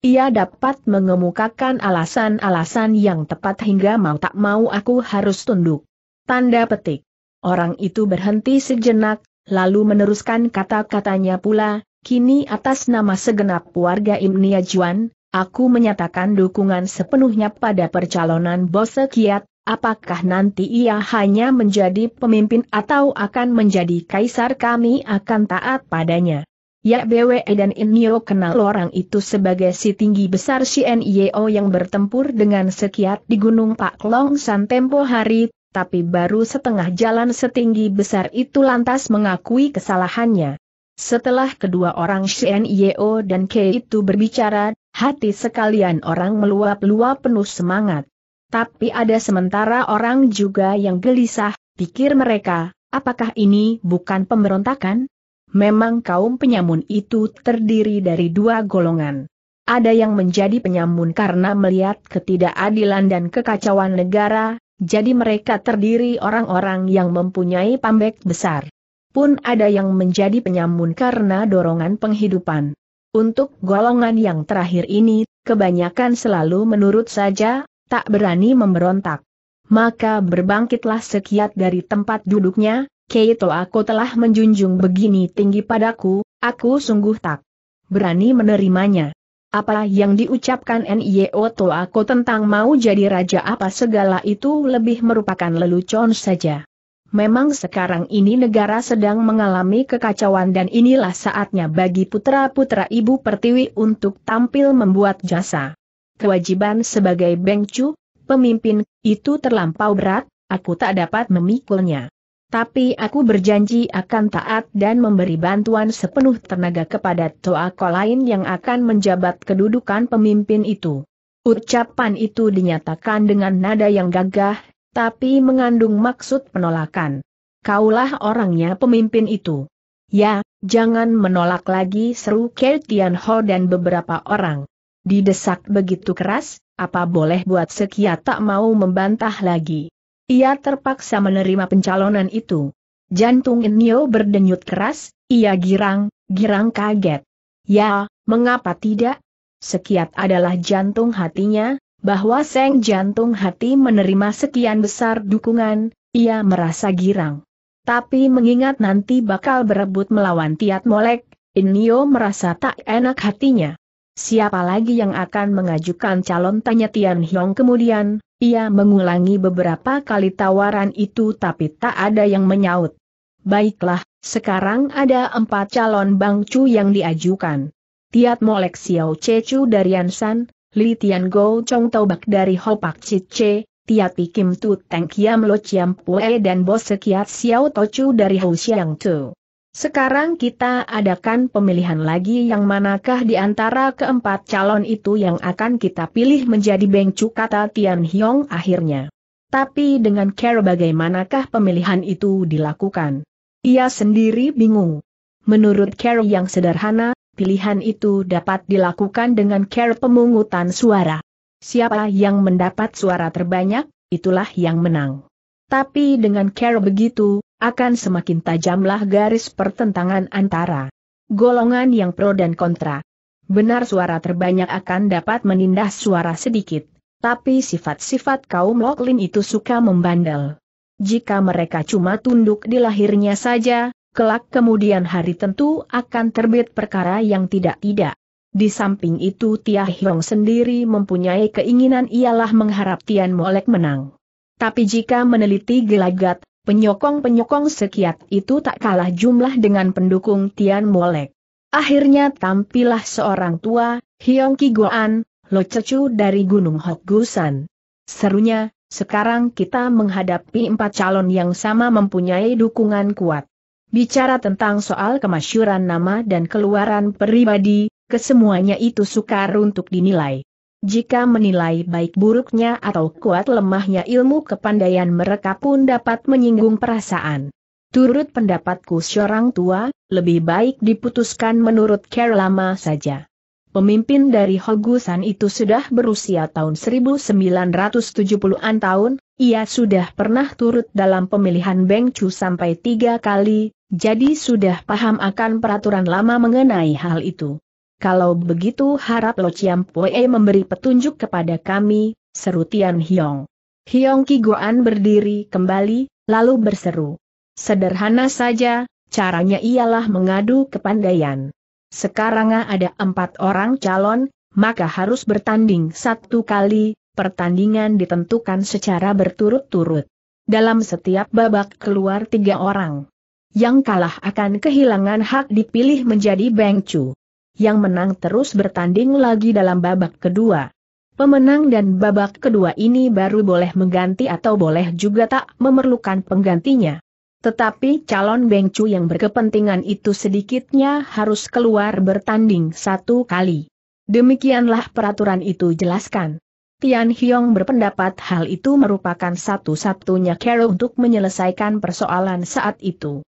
Ia dapat mengemukakan alasan-alasan yang tepat hingga mau tak mau aku harus tunduk. Tanda petik. Orang itu berhenti sejenak, lalu meneruskan kata-katanya pula, kini atas nama segenap warga Imnia Juan, Aku menyatakan dukungan sepenuhnya pada percalonan Bos Kiat, apakah nanti ia hanya menjadi pemimpin atau akan menjadi kaisar kami akan taat padanya. Ya BWE dan Inyo kenal orang itu sebagai si tinggi besar si yang bertempur dengan sekiat di Gunung Pak Long San tempo hari, tapi baru setengah jalan setinggi besar itu lantas mengakui kesalahannya. Setelah kedua orang si dan K itu berbicara, Hati sekalian orang meluap-luap penuh semangat. Tapi ada sementara orang juga yang gelisah, pikir mereka, apakah ini bukan pemberontakan? Memang kaum penyamun itu terdiri dari dua golongan. Ada yang menjadi penyamun karena melihat ketidakadilan dan kekacauan negara, jadi mereka terdiri orang-orang yang mempunyai pambek besar. Pun ada yang menjadi penyamun karena dorongan penghidupan. Untuk golongan yang terakhir ini, kebanyakan selalu menurut saja, tak berani memberontak. Maka berbangkitlah sekiat dari tempat duduknya, Keito aku telah menjunjung begini tinggi padaku, aku sungguh tak berani menerimanya. Apa yang diucapkan NIO e Toako tentang mau jadi raja apa segala itu lebih merupakan lelucon saja. Memang sekarang ini negara sedang mengalami kekacauan dan inilah saatnya bagi putra-putra Ibu Pertiwi untuk tampil membuat jasa. Kewajiban sebagai bengcu, pemimpin, itu terlampau berat, aku tak dapat memikulnya. Tapi aku berjanji akan taat dan memberi bantuan sepenuh tenaga kepada toako lain yang akan menjabat kedudukan pemimpin itu. Ucapan itu dinyatakan dengan nada yang gagah tapi mengandung maksud penolakan. Kaulah orangnya pemimpin itu. Ya, jangan menolak lagi seru Kei Tian Ho dan beberapa orang. Didesak begitu keras, apa boleh buat Sekia tak mau membantah lagi. Ia terpaksa menerima pencalonan itu. Jantung Inyo berdenyut keras, ia girang, girang kaget. Ya, mengapa tidak? Sekiat adalah jantung hatinya, bahwa Seng Jantung Hati menerima sekian besar dukungan, ia merasa girang. Tapi mengingat nanti bakal berebut melawan Tiat Molek, Inio merasa tak enak hatinya. Siapa lagi yang akan mengajukan calon tanya Tian Hiong kemudian, ia mengulangi beberapa kali tawaran itu tapi tak ada yang menyaut. Baiklah, sekarang ada empat calon Bang Chu yang diajukan. Tiat Molek Xiao Chechu dari Ansan, Li Tian Go Chong Taubak dari Hopak Cice, Tiati Kim Tu Teng Kiam Lo Chiam Pue dan Bos Sekiat Xiao Tochu dari Hou Xiang Tu. Sekarang kita adakan pemilihan lagi yang manakah di antara keempat calon itu yang akan kita pilih menjadi bengcu kata Tian Hiong akhirnya. Tapi dengan care bagaimanakah pemilihan itu dilakukan? Ia sendiri bingung. Menurut Carol yang sederhana, pilihan itu dapat dilakukan dengan care pemungutan suara. Siapa yang mendapat suara terbanyak, itulah yang menang. Tapi dengan care begitu, akan semakin tajamlah garis pertentangan antara golongan yang pro dan kontra. Benar suara terbanyak akan dapat menindas suara sedikit, tapi sifat-sifat kaum Loklin itu suka membandel. Jika mereka cuma tunduk di lahirnya saja, kelak kemudian hari tentu akan terbit perkara yang tidak-tidak. Di samping itu Tia Hiong sendiri mempunyai keinginan ialah mengharap Tian Molek menang. Tapi jika meneliti gelagat, penyokong-penyokong sekiat itu tak kalah jumlah dengan pendukung Tian Molek. Akhirnya tampillah seorang tua, Hiong Ki Goan, Lo Cecu dari Gunung Gusan. Serunya, sekarang kita menghadapi empat calon yang sama mempunyai dukungan kuat. Bicara tentang soal kemasyuran nama dan keluaran pribadi, kesemuanya itu sukar untuk dinilai. Jika menilai baik buruknya atau kuat lemahnya ilmu kepandaian mereka pun dapat menyinggung perasaan. Turut pendapatku seorang tua, lebih baik diputuskan menurut care lama saja. Pemimpin dari Hogusan itu sudah berusia tahun 1970-an tahun, ia sudah pernah turut dalam pemilihan Beng Chu sampai tiga kali, jadi sudah paham akan peraturan lama mengenai hal itu. Kalau begitu harap Lo Chiam Pue memberi petunjuk kepada kami, seru Tian Hiong. Hiong Kigoan berdiri kembali, lalu berseru. Sederhana saja, caranya ialah mengadu ke kepandaian. Sekarang ada empat orang calon, maka harus bertanding satu kali, pertandingan ditentukan secara berturut-turut. Dalam setiap babak keluar tiga orang yang kalah akan kehilangan hak dipilih menjadi Beng Yang menang terus bertanding lagi dalam babak kedua. Pemenang dan babak kedua ini baru boleh mengganti atau boleh juga tak memerlukan penggantinya. Tetapi calon Beng yang berkepentingan itu sedikitnya harus keluar bertanding satu kali. Demikianlah peraturan itu jelaskan. Tian Hyong berpendapat hal itu merupakan satu-satunya cara untuk menyelesaikan persoalan saat itu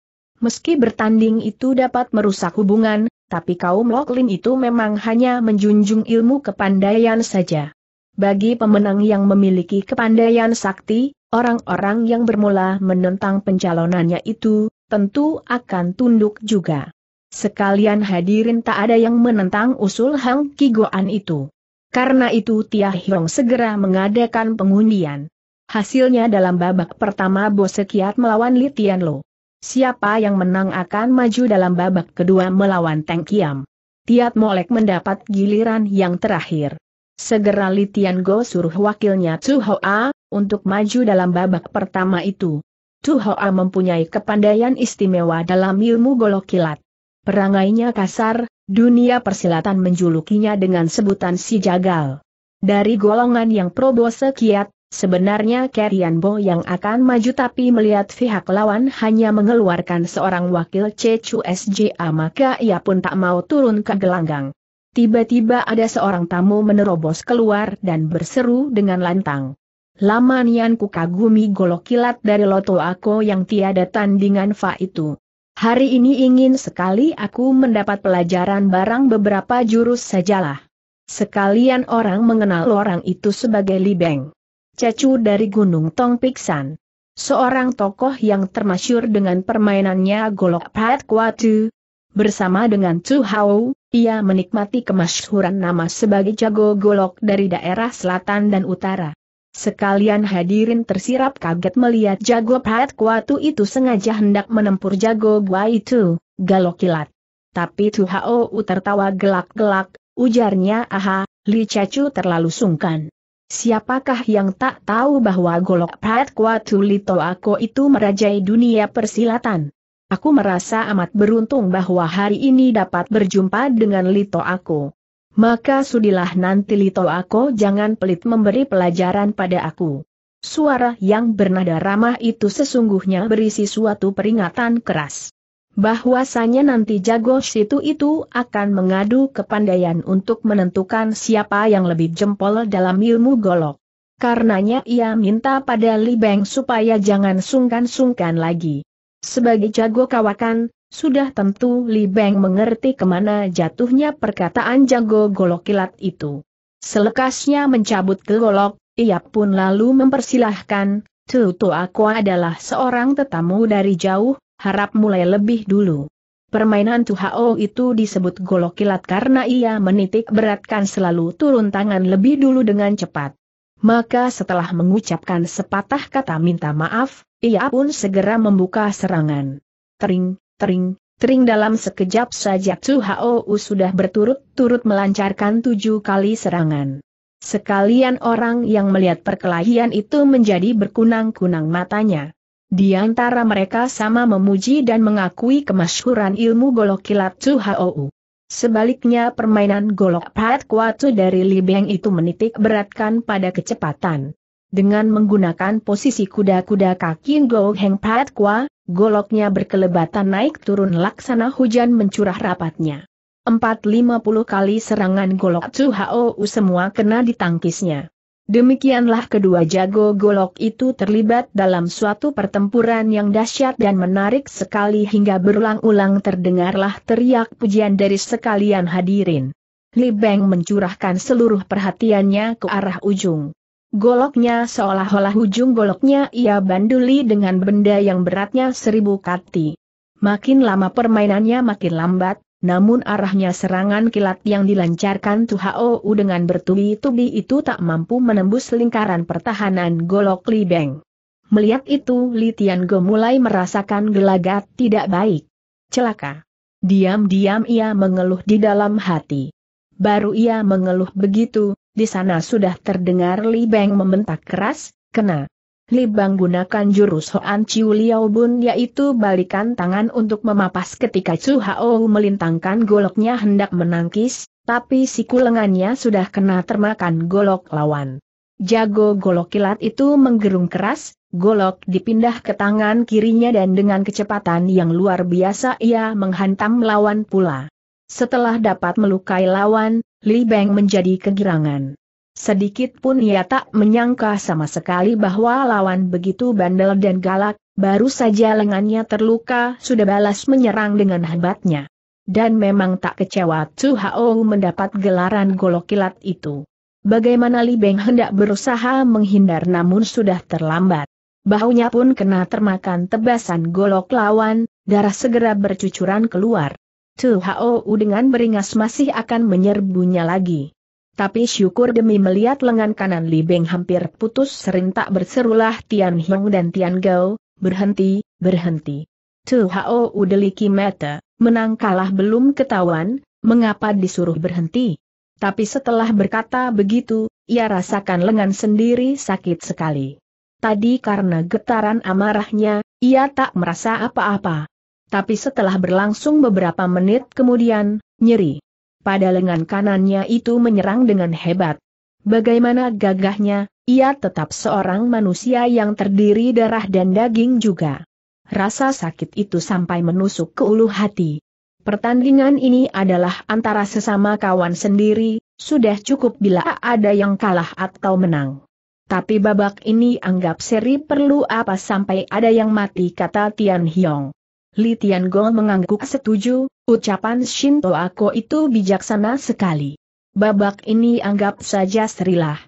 meski bertanding itu dapat merusak hubungan, tapi kaum Loklin itu memang hanya menjunjung ilmu kepandaian saja. Bagi pemenang yang memiliki kepandaian sakti, orang-orang yang bermula menentang pencalonannya itu, tentu akan tunduk juga. Sekalian hadirin tak ada yang menentang usul Hang Kigoan itu. Karena itu Tia Hiong segera mengadakan pengundian. Hasilnya dalam babak pertama Bosekiat melawan Li Tianlo siapa yang menang akan maju dalam babak kedua melawan Teng Kiam. Tiat Molek mendapat giliran yang terakhir. Segera Li Tian Go suruh wakilnya Chu Hoa, untuk maju dalam babak pertama itu. Chu Hoa mempunyai kepandaian istimewa dalam ilmu golok kilat. Perangainya kasar, dunia persilatan menjulukinya dengan sebutan si jagal. Dari golongan yang probose kiat, Sebenarnya Kerian Bo yang akan maju tapi melihat pihak lawan hanya mengeluarkan seorang wakil Cecu SJA maka ia pun tak mau turun ke gelanggang. Tiba-tiba ada seorang tamu menerobos keluar dan berseru dengan lantang. Lama nian ku kagumi golok kilat dari loto aku yang tiada tandingan fa itu. Hari ini ingin sekali aku mendapat pelajaran barang beberapa jurus sajalah. Sekalian orang mengenal orang itu sebagai Libeng. Cacu dari Gunung Tong Piksan. Seorang tokoh yang termasyur dengan permainannya Golok Pat Kwatu. Bersama dengan Chu Hao, ia menikmati kemasyhuran nama sebagai jago golok dari daerah selatan dan utara. Sekalian hadirin tersirap kaget melihat jago Pat Kwatu itu sengaja hendak menempur jago gua itu, galok kilat. Tapi Chu Hao tertawa gelak-gelak, ujarnya aha, Li Cacu terlalu sungkan. Siapakah yang tak tahu bahwa golok Pat Kwatu Lito Ako itu merajai dunia persilatan? Aku merasa amat beruntung bahwa hari ini dapat berjumpa dengan Lito Ako. Maka sudilah nanti Lito Ako jangan pelit memberi pelajaran pada aku. Suara yang bernada ramah itu sesungguhnya berisi suatu peringatan keras bahwasanya nanti jago situ itu akan mengadu kepandaian untuk menentukan siapa yang lebih jempol dalam ilmu golok. Karenanya ia minta pada Li Beng supaya jangan sungkan-sungkan lagi. Sebagai jago kawakan, sudah tentu Li Beng mengerti kemana jatuhnya perkataan jago golok kilat itu. Selekasnya mencabut ke golok, ia pun lalu mempersilahkan, Tutu aku adalah seorang tetamu dari jauh, harap mulai lebih dulu. Permainan Tuhao itu disebut golok kilat karena ia menitik beratkan selalu turun tangan lebih dulu dengan cepat. Maka setelah mengucapkan sepatah kata minta maaf, ia pun segera membuka serangan. Tering, tering, tering dalam sekejap saja Tuhao sudah berturut-turut melancarkan tujuh kali serangan. Sekalian orang yang melihat perkelahian itu menjadi berkunang-kunang matanya. Di antara mereka sama memuji dan mengakui kemasyhuran ilmu golok kilat Chu Haou. Sebaliknya permainan golok Pat Kuatu dari Li Beng itu menitik beratkan pada kecepatan. Dengan menggunakan posisi kuda-kuda kaki Go Heng Pat Kua, goloknya berkelebatan naik turun laksana hujan mencurah rapatnya. Empat 450 kali serangan golok Chu Haou semua kena ditangkisnya. Demikianlah kedua jago golok itu terlibat dalam suatu pertempuran yang dahsyat dan menarik sekali hingga berulang-ulang terdengarlah teriak pujian dari sekalian hadirin. Li Beng mencurahkan seluruh perhatiannya ke arah ujung. Goloknya seolah-olah ujung goloknya ia banduli dengan benda yang beratnya seribu kati. Makin lama permainannya makin lambat, namun arahnya serangan kilat yang dilancarkan Tuhaou dengan bertubi-tubi itu tak mampu menembus lingkaran pertahanan golok Li Beng. Melihat itu Li Tiango mulai merasakan gelagat tidak baik. Celaka. Diam-diam ia mengeluh di dalam hati. Baru ia mengeluh begitu, di sana sudah terdengar Li Beng membentak keras, kena. Libang gunakan jurus Hoan Chiu Liao Bun yaitu balikan tangan untuk memapas ketika Chu Hao melintangkan goloknya hendak menangkis, tapi siku lengannya sudah kena termakan golok lawan. Jago golok kilat itu menggerung keras, golok dipindah ke tangan kirinya dan dengan kecepatan yang luar biasa ia menghantam lawan pula. Setelah dapat melukai lawan, Li Beng menjadi kegirangan. Sedikit pun ia tak menyangka sama sekali bahwa lawan begitu bandel dan galak, baru saja lengannya terluka sudah balas menyerang dengan hebatnya. Dan memang tak kecewa Tzu Hao mendapat gelaran golok kilat itu. Bagaimana Li Beng hendak berusaha menghindar namun sudah terlambat. Bahunya pun kena termakan tebasan golok lawan, darah segera bercucuran keluar. Tsu Hao dengan beringas masih akan menyerbunya lagi. Tapi syukur demi melihat lengan kanan Li Beng hampir putus serentak berserulah Tian Hong dan Tian Gao, berhenti, berhenti. Tu Hao udeliki mata, menang kalah belum ketahuan, mengapa disuruh berhenti? Tapi setelah berkata begitu, ia rasakan lengan sendiri sakit sekali. Tadi karena getaran amarahnya, ia tak merasa apa-apa. Tapi setelah berlangsung beberapa menit kemudian, nyeri, pada lengan kanannya itu menyerang dengan hebat. Bagaimana gagahnya, ia tetap seorang manusia yang terdiri darah dan daging juga. Rasa sakit itu sampai menusuk ke ulu hati. Pertandingan ini adalah antara sesama kawan sendiri, sudah cukup bila ada yang kalah atau menang. Tapi babak ini anggap seri perlu apa sampai ada yang mati kata Tian Hiong. Li Gong mengangguk setuju, ucapan Shinto Ako itu bijaksana sekali. Babak ini anggap saja serilah.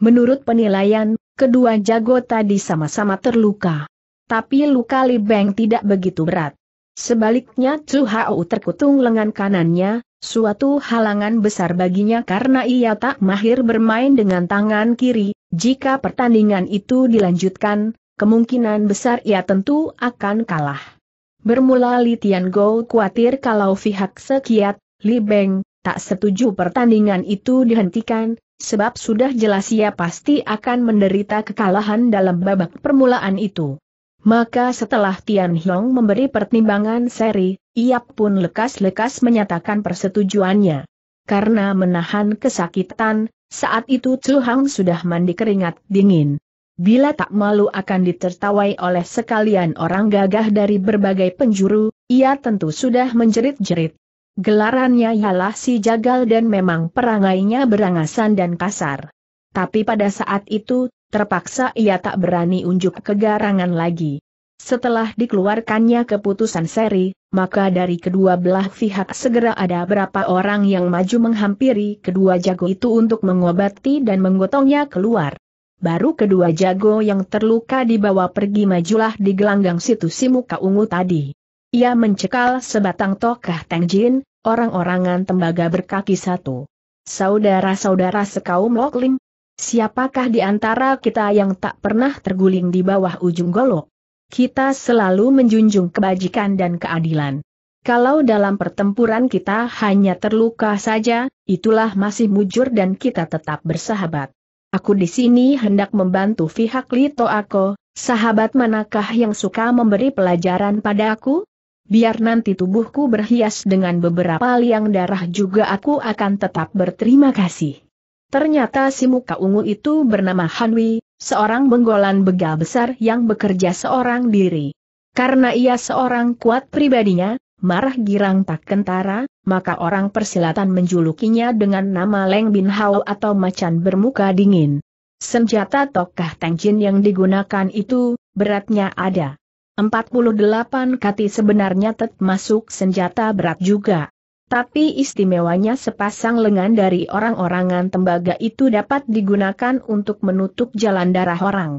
Menurut penilaian, kedua jago tadi sama-sama terluka. Tapi luka Li Beng tidak begitu berat. Sebaliknya Chu Hao terkutung lengan kanannya, suatu halangan besar baginya karena ia tak mahir bermain dengan tangan kiri, jika pertandingan itu dilanjutkan, kemungkinan besar ia tentu akan kalah. Bermula Li Gou khawatir kalau pihak Sekiat, Li Beng, tak setuju pertandingan itu dihentikan, sebab sudah jelas ia pasti akan menderita kekalahan dalam babak permulaan itu. Maka setelah Tian Hiong memberi pertimbangan seri, ia pun lekas-lekas menyatakan persetujuannya. Karena menahan kesakitan, saat itu Chu Hang sudah mandi keringat dingin. Bila tak malu akan ditertawai oleh sekalian orang gagah dari berbagai penjuru, ia tentu sudah menjerit-jerit. Gelarannya ialah si jagal dan memang perangainya berangasan dan kasar. Tapi pada saat itu, terpaksa ia tak berani unjuk kegarangan lagi. Setelah dikeluarkannya keputusan seri, maka dari kedua belah pihak segera ada berapa orang yang maju menghampiri kedua jago itu untuk mengobati dan menggotongnya keluar baru kedua jago yang terluka dibawa pergi majulah di gelanggang situ si muka ungu tadi. Ia mencekal sebatang tokah Tengjin, orang-orangan tembaga berkaki satu. Saudara-saudara sekaum Loklim, siapakah di antara kita yang tak pernah terguling di bawah ujung golok? Kita selalu menjunjung kebajikan dan keadilan. Kalau dalam pertempuran kita hanya terluka saja, itulah masih mujur dan kita tetap bersahabat. Aku di sini hendak membantu pihak Lito Ako, sahabat manakah yang suka memberi pelajaran pada aku? Biar nanti tubuhku berhias dengan beberapa liang darah juga aku akan tetap berterima kasih. Ternyata si muka ungu itu bernama Hanwi, seorang benggolan begal besar yang bekerja seorang diri. Karena ia seorang kuat pribadinya, marah girang tak kentara, maka orang persilatan menjulukinya dengan nama Leng Bin Hao atau macan bermuka dingin. Senjata tokah Tang Jin yang digunakan itu, beratnya ada. 48 kati sebenarnya masuk senjata berat juga. Tapi istimewanya sepasang lengan dari orang-orangan tembaga itu dapat digunakan untuk menutup jalan darah orang.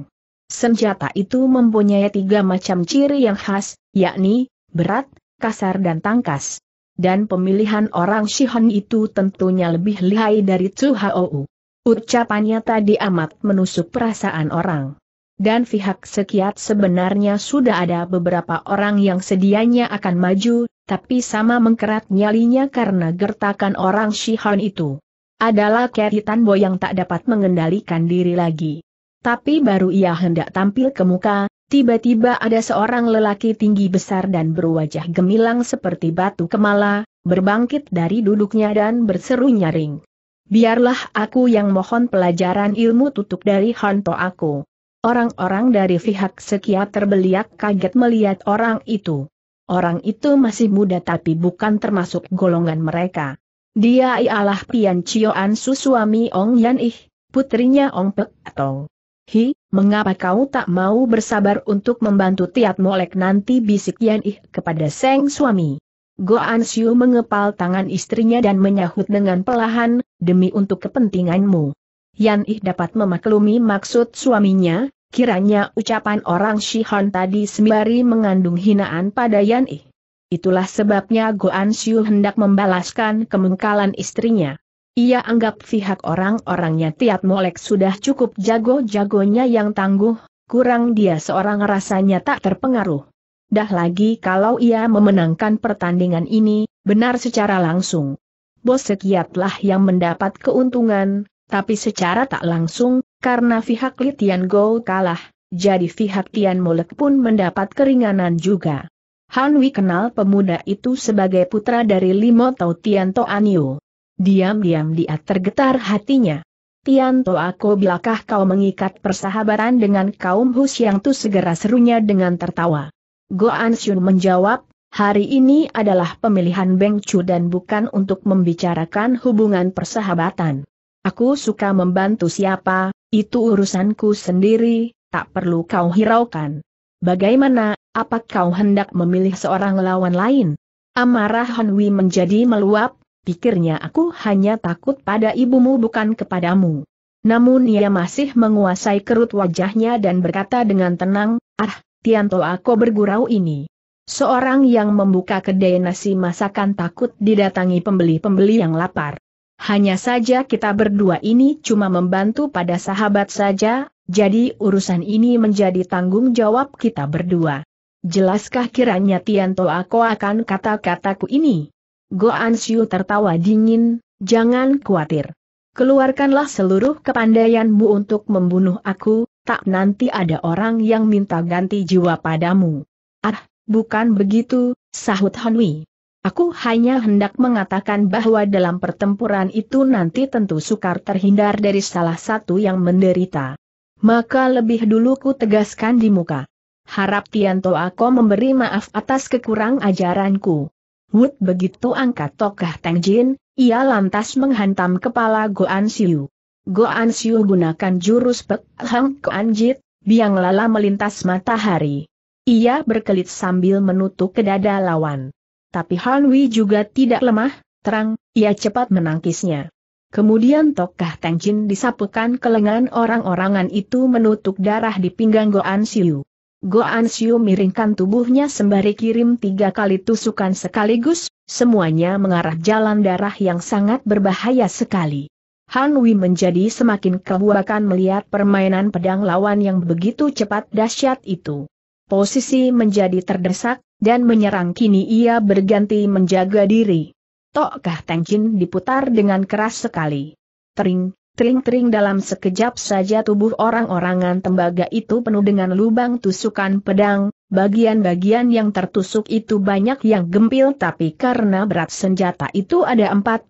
Senjata itu mempunyai tiga macam ciri yang khas, yakni, berat, kasar dan tangkas. Dan pemilihan orang Shihon itu tentunya lebih lihai dari Chu Hou. Ucapannya tadi amat menusuk perasaan orang. Dan pihak sekiat sebenarnya sudah ada beberapa orang yang sedianya akan maju, tapi sama mengkerat nyalinya karena gertakan orang Shihon itu. Adalah Keritan Boy yang tak dapat mengendalikan diri lagi. Tapi baru ia hendak tampil ke muka, Tiba-tiba ada seorang lelaki tinggi besar dan berwajah gemilang seperti batu kemala, berbangkit dari duduknya dan berseru nyaring. Biarlah aku yang mohon pelajaran ilmu tutup dari hanto aku. Orang-orang dari pihak sekiat terbeliak kaget melihat orang itu. Orang itu masih muda tapi bukan termasuk golongan mereka. Dia ialah Pian Chio Su suami Ong Yan Ih, putrinya Ong Pek Tong. Hi, mengapa kau tak mau bersabar untuk membantu Tiat Molek nanti bisik Yan Ih kepada Seng suami? Goan Siu mengepal tangan istrinya dan menyahut dengan pelahan, demi untuk kepentinganmu. Yan Ih dapat memaklumi maksud suaminya, kiranya ucapan orang Shihon tadi sembari mengandung hinaan pada Yan Ih. Itulah sebabnya Goan Siu hendak membalaskan kemengkalan istrinya. Ia anggap pihak orang-orangnya tiat molek sudah cukup jago-jagonya yang tangguh, kurang dia seorang rasanya tak terpengaruh. Dah lagi kalau ia memenangkan pertandingan ini, benar secara langsung. Bos Sekiatlah yang mendapat keuntungan, tapi secara tak langsung, karena pihak Litian Go kalah, jadi pihak Tian Molek pun mendapat keringanan juga. Han Wei kenal pemuda itu sebagai putra dari Limo Tau Tian Toanio. Diam-diam dia tergetar hatinya. Tian, Tianto aku bilakah kau mengikat persahabatan dengan kaum Hus yang tu segera serunya dengan tertawa. Goan Xun menjawab, hari ini adalah pemilihan Beng Chu dan bukan untuk membicarakan hubungan persahabatan. Aku suka membantu siapa, itu urusanku sendiri, tak perlu kau hiraukan. Bagaimana, apakah kau hendak memilih seorang lawan lain? Amarah Hanwi menjadi meluap, pikirnya aku hanya takut pada ibumu bukan kepadamu. Namun ia masih menguasai kerut wajahnya dan berkata dengan tenang, ah, Tianto aku bergurau ini. Seorang yang membuka kedai nasi masakan takut didatangi pembeli-pembeli yang lapar. Hanya saja kita berdua ini cuma membantu pada sahabat saja, jadi urusan ini menjadi tanggung jawab kita berdua. Jelaskah kiranya Tianto aku akan kata-kataku ini? Go Xiu tertawa dingin, jangan khawatir. Keluarkanlah seluruh kepandaianmu untuk membunuh aku, tak nanti ada orang yang minta ganti jiwa padamu. Ah, bukan begitu, sahut Hanwi. Aku hanya hendak mengatakan bahwa dalam pertempuran itu nanti tentu sukar terhindar dari salah satu yang menderita. Maka lebih dulu ku tegaskan di muka. Harap Tianto aku memberi maaf atas kekurang ajaranku. Wut begitu angkat tokah Tang Jin, ia lantas menghantam kepala Goan Siu. Goan Siu gunakan jurus Pek Hang Koan Jit, biang lala melintas matahari. Ia berkelit sambil menutup ke dada lawan. Tapi Han Wei juga tidak lemah, terang, ia cepat menangkisnya. Kemudian tokah Tang Jin disapukan ke lengan orang-orangan itu menutup darah di pinggang Goan Siu. Goan Xiu miringkan tubuhnya sembari kirim tiga kali tusukan sekaligus, semuanya mengarah jalan darah yang sangat berbahaya sekali. Han Wei menjadi semakin kebuakan melihat permainan pedang lawan yang begitu cepat dahsyat itu. Posisi menjadi terdesak, dan menyerang kini ia berganti menjaga diri. Tokkah Jin diputar dengan keras sekali. Tering, Tering-tering dalam sekejap saja tubuh orang-orangan tembaga itu penuh dengan lubang tusukan pedang, bagian-bagian yang tertusuk itu banyak yang gempil tapi karena berat senjata itu ada 48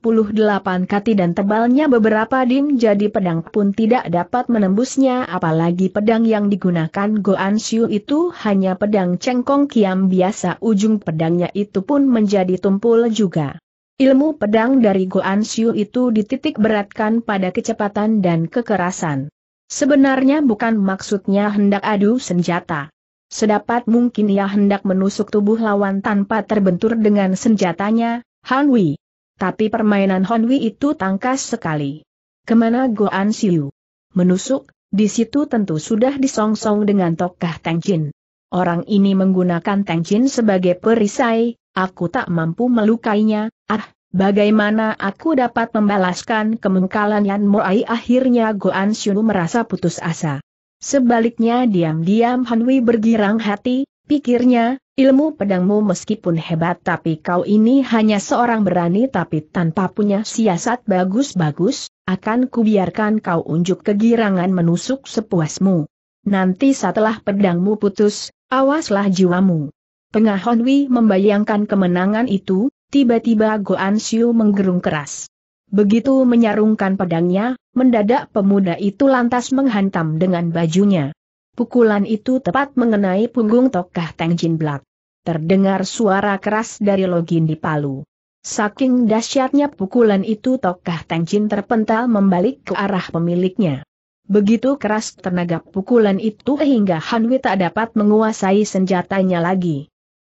kati dan tebalnya beberapa dim jadi pedang pun tidak dapat menembusnya apalagi pedang yang digunakan Goan Siu itu hanya pedang cengkong kiam biasa ujung pedangnya itu pun menjadi tumpul juga. Ilmu pedang dari Goan Xiu itu dititik beratkan pada kecepatan dan kekerasan. Sebenarnya bukan maksudnya hendak adu senjata. Sedapat mungkin ia hendak menusuk tubuh lawan tanpa terbentur dengan senjatanya, Han Wei. Tapi permainan Han Wei itu tangkas sekali. Kemana Goan Xiu? Menusuk, di situ tentu sudah disongsong dengan tokah Tang Jin. Orang ini menggunakan Tang Jin sebagai perisai, Aku tak mampu melukainya, ah, bagaimana aku dapat membalaskan kemengkalan Yan Moai akhirnya Goan Xiu merasa putus asa. Sebaliknya diam-diam Hanwi bergirang hati, pikirnya, ilmu pedangmu meskipun hebat tapi kau ini hanya seorang berani tapi tanpa punya siasat bagus-bagus, akan kubiarkan kau unjuk kegirangan menusuk sepuasmu. Nanti setelah pedangmu putus, awaslah jiwamu. Tengah Honwi membayangkan kemenangan itu, tiba-tiba Goan Siu menggerung keras. Begitu menyarungkan pedangnya, mendadak pemuda itu lantas menghantam dengan bajunya. Pukulan itu tepat mengenai punggung Tokah Teng Jin Blak. Terdengar suara keras dari login di palu. Saking dahsyatnya pukulan itu Tokah Teng Jin terpental membalik ke arah pemiliknya. Begitu keras tenaga pukulan itu hingga Hanwi tak dapat menguasai senjatanya lagi.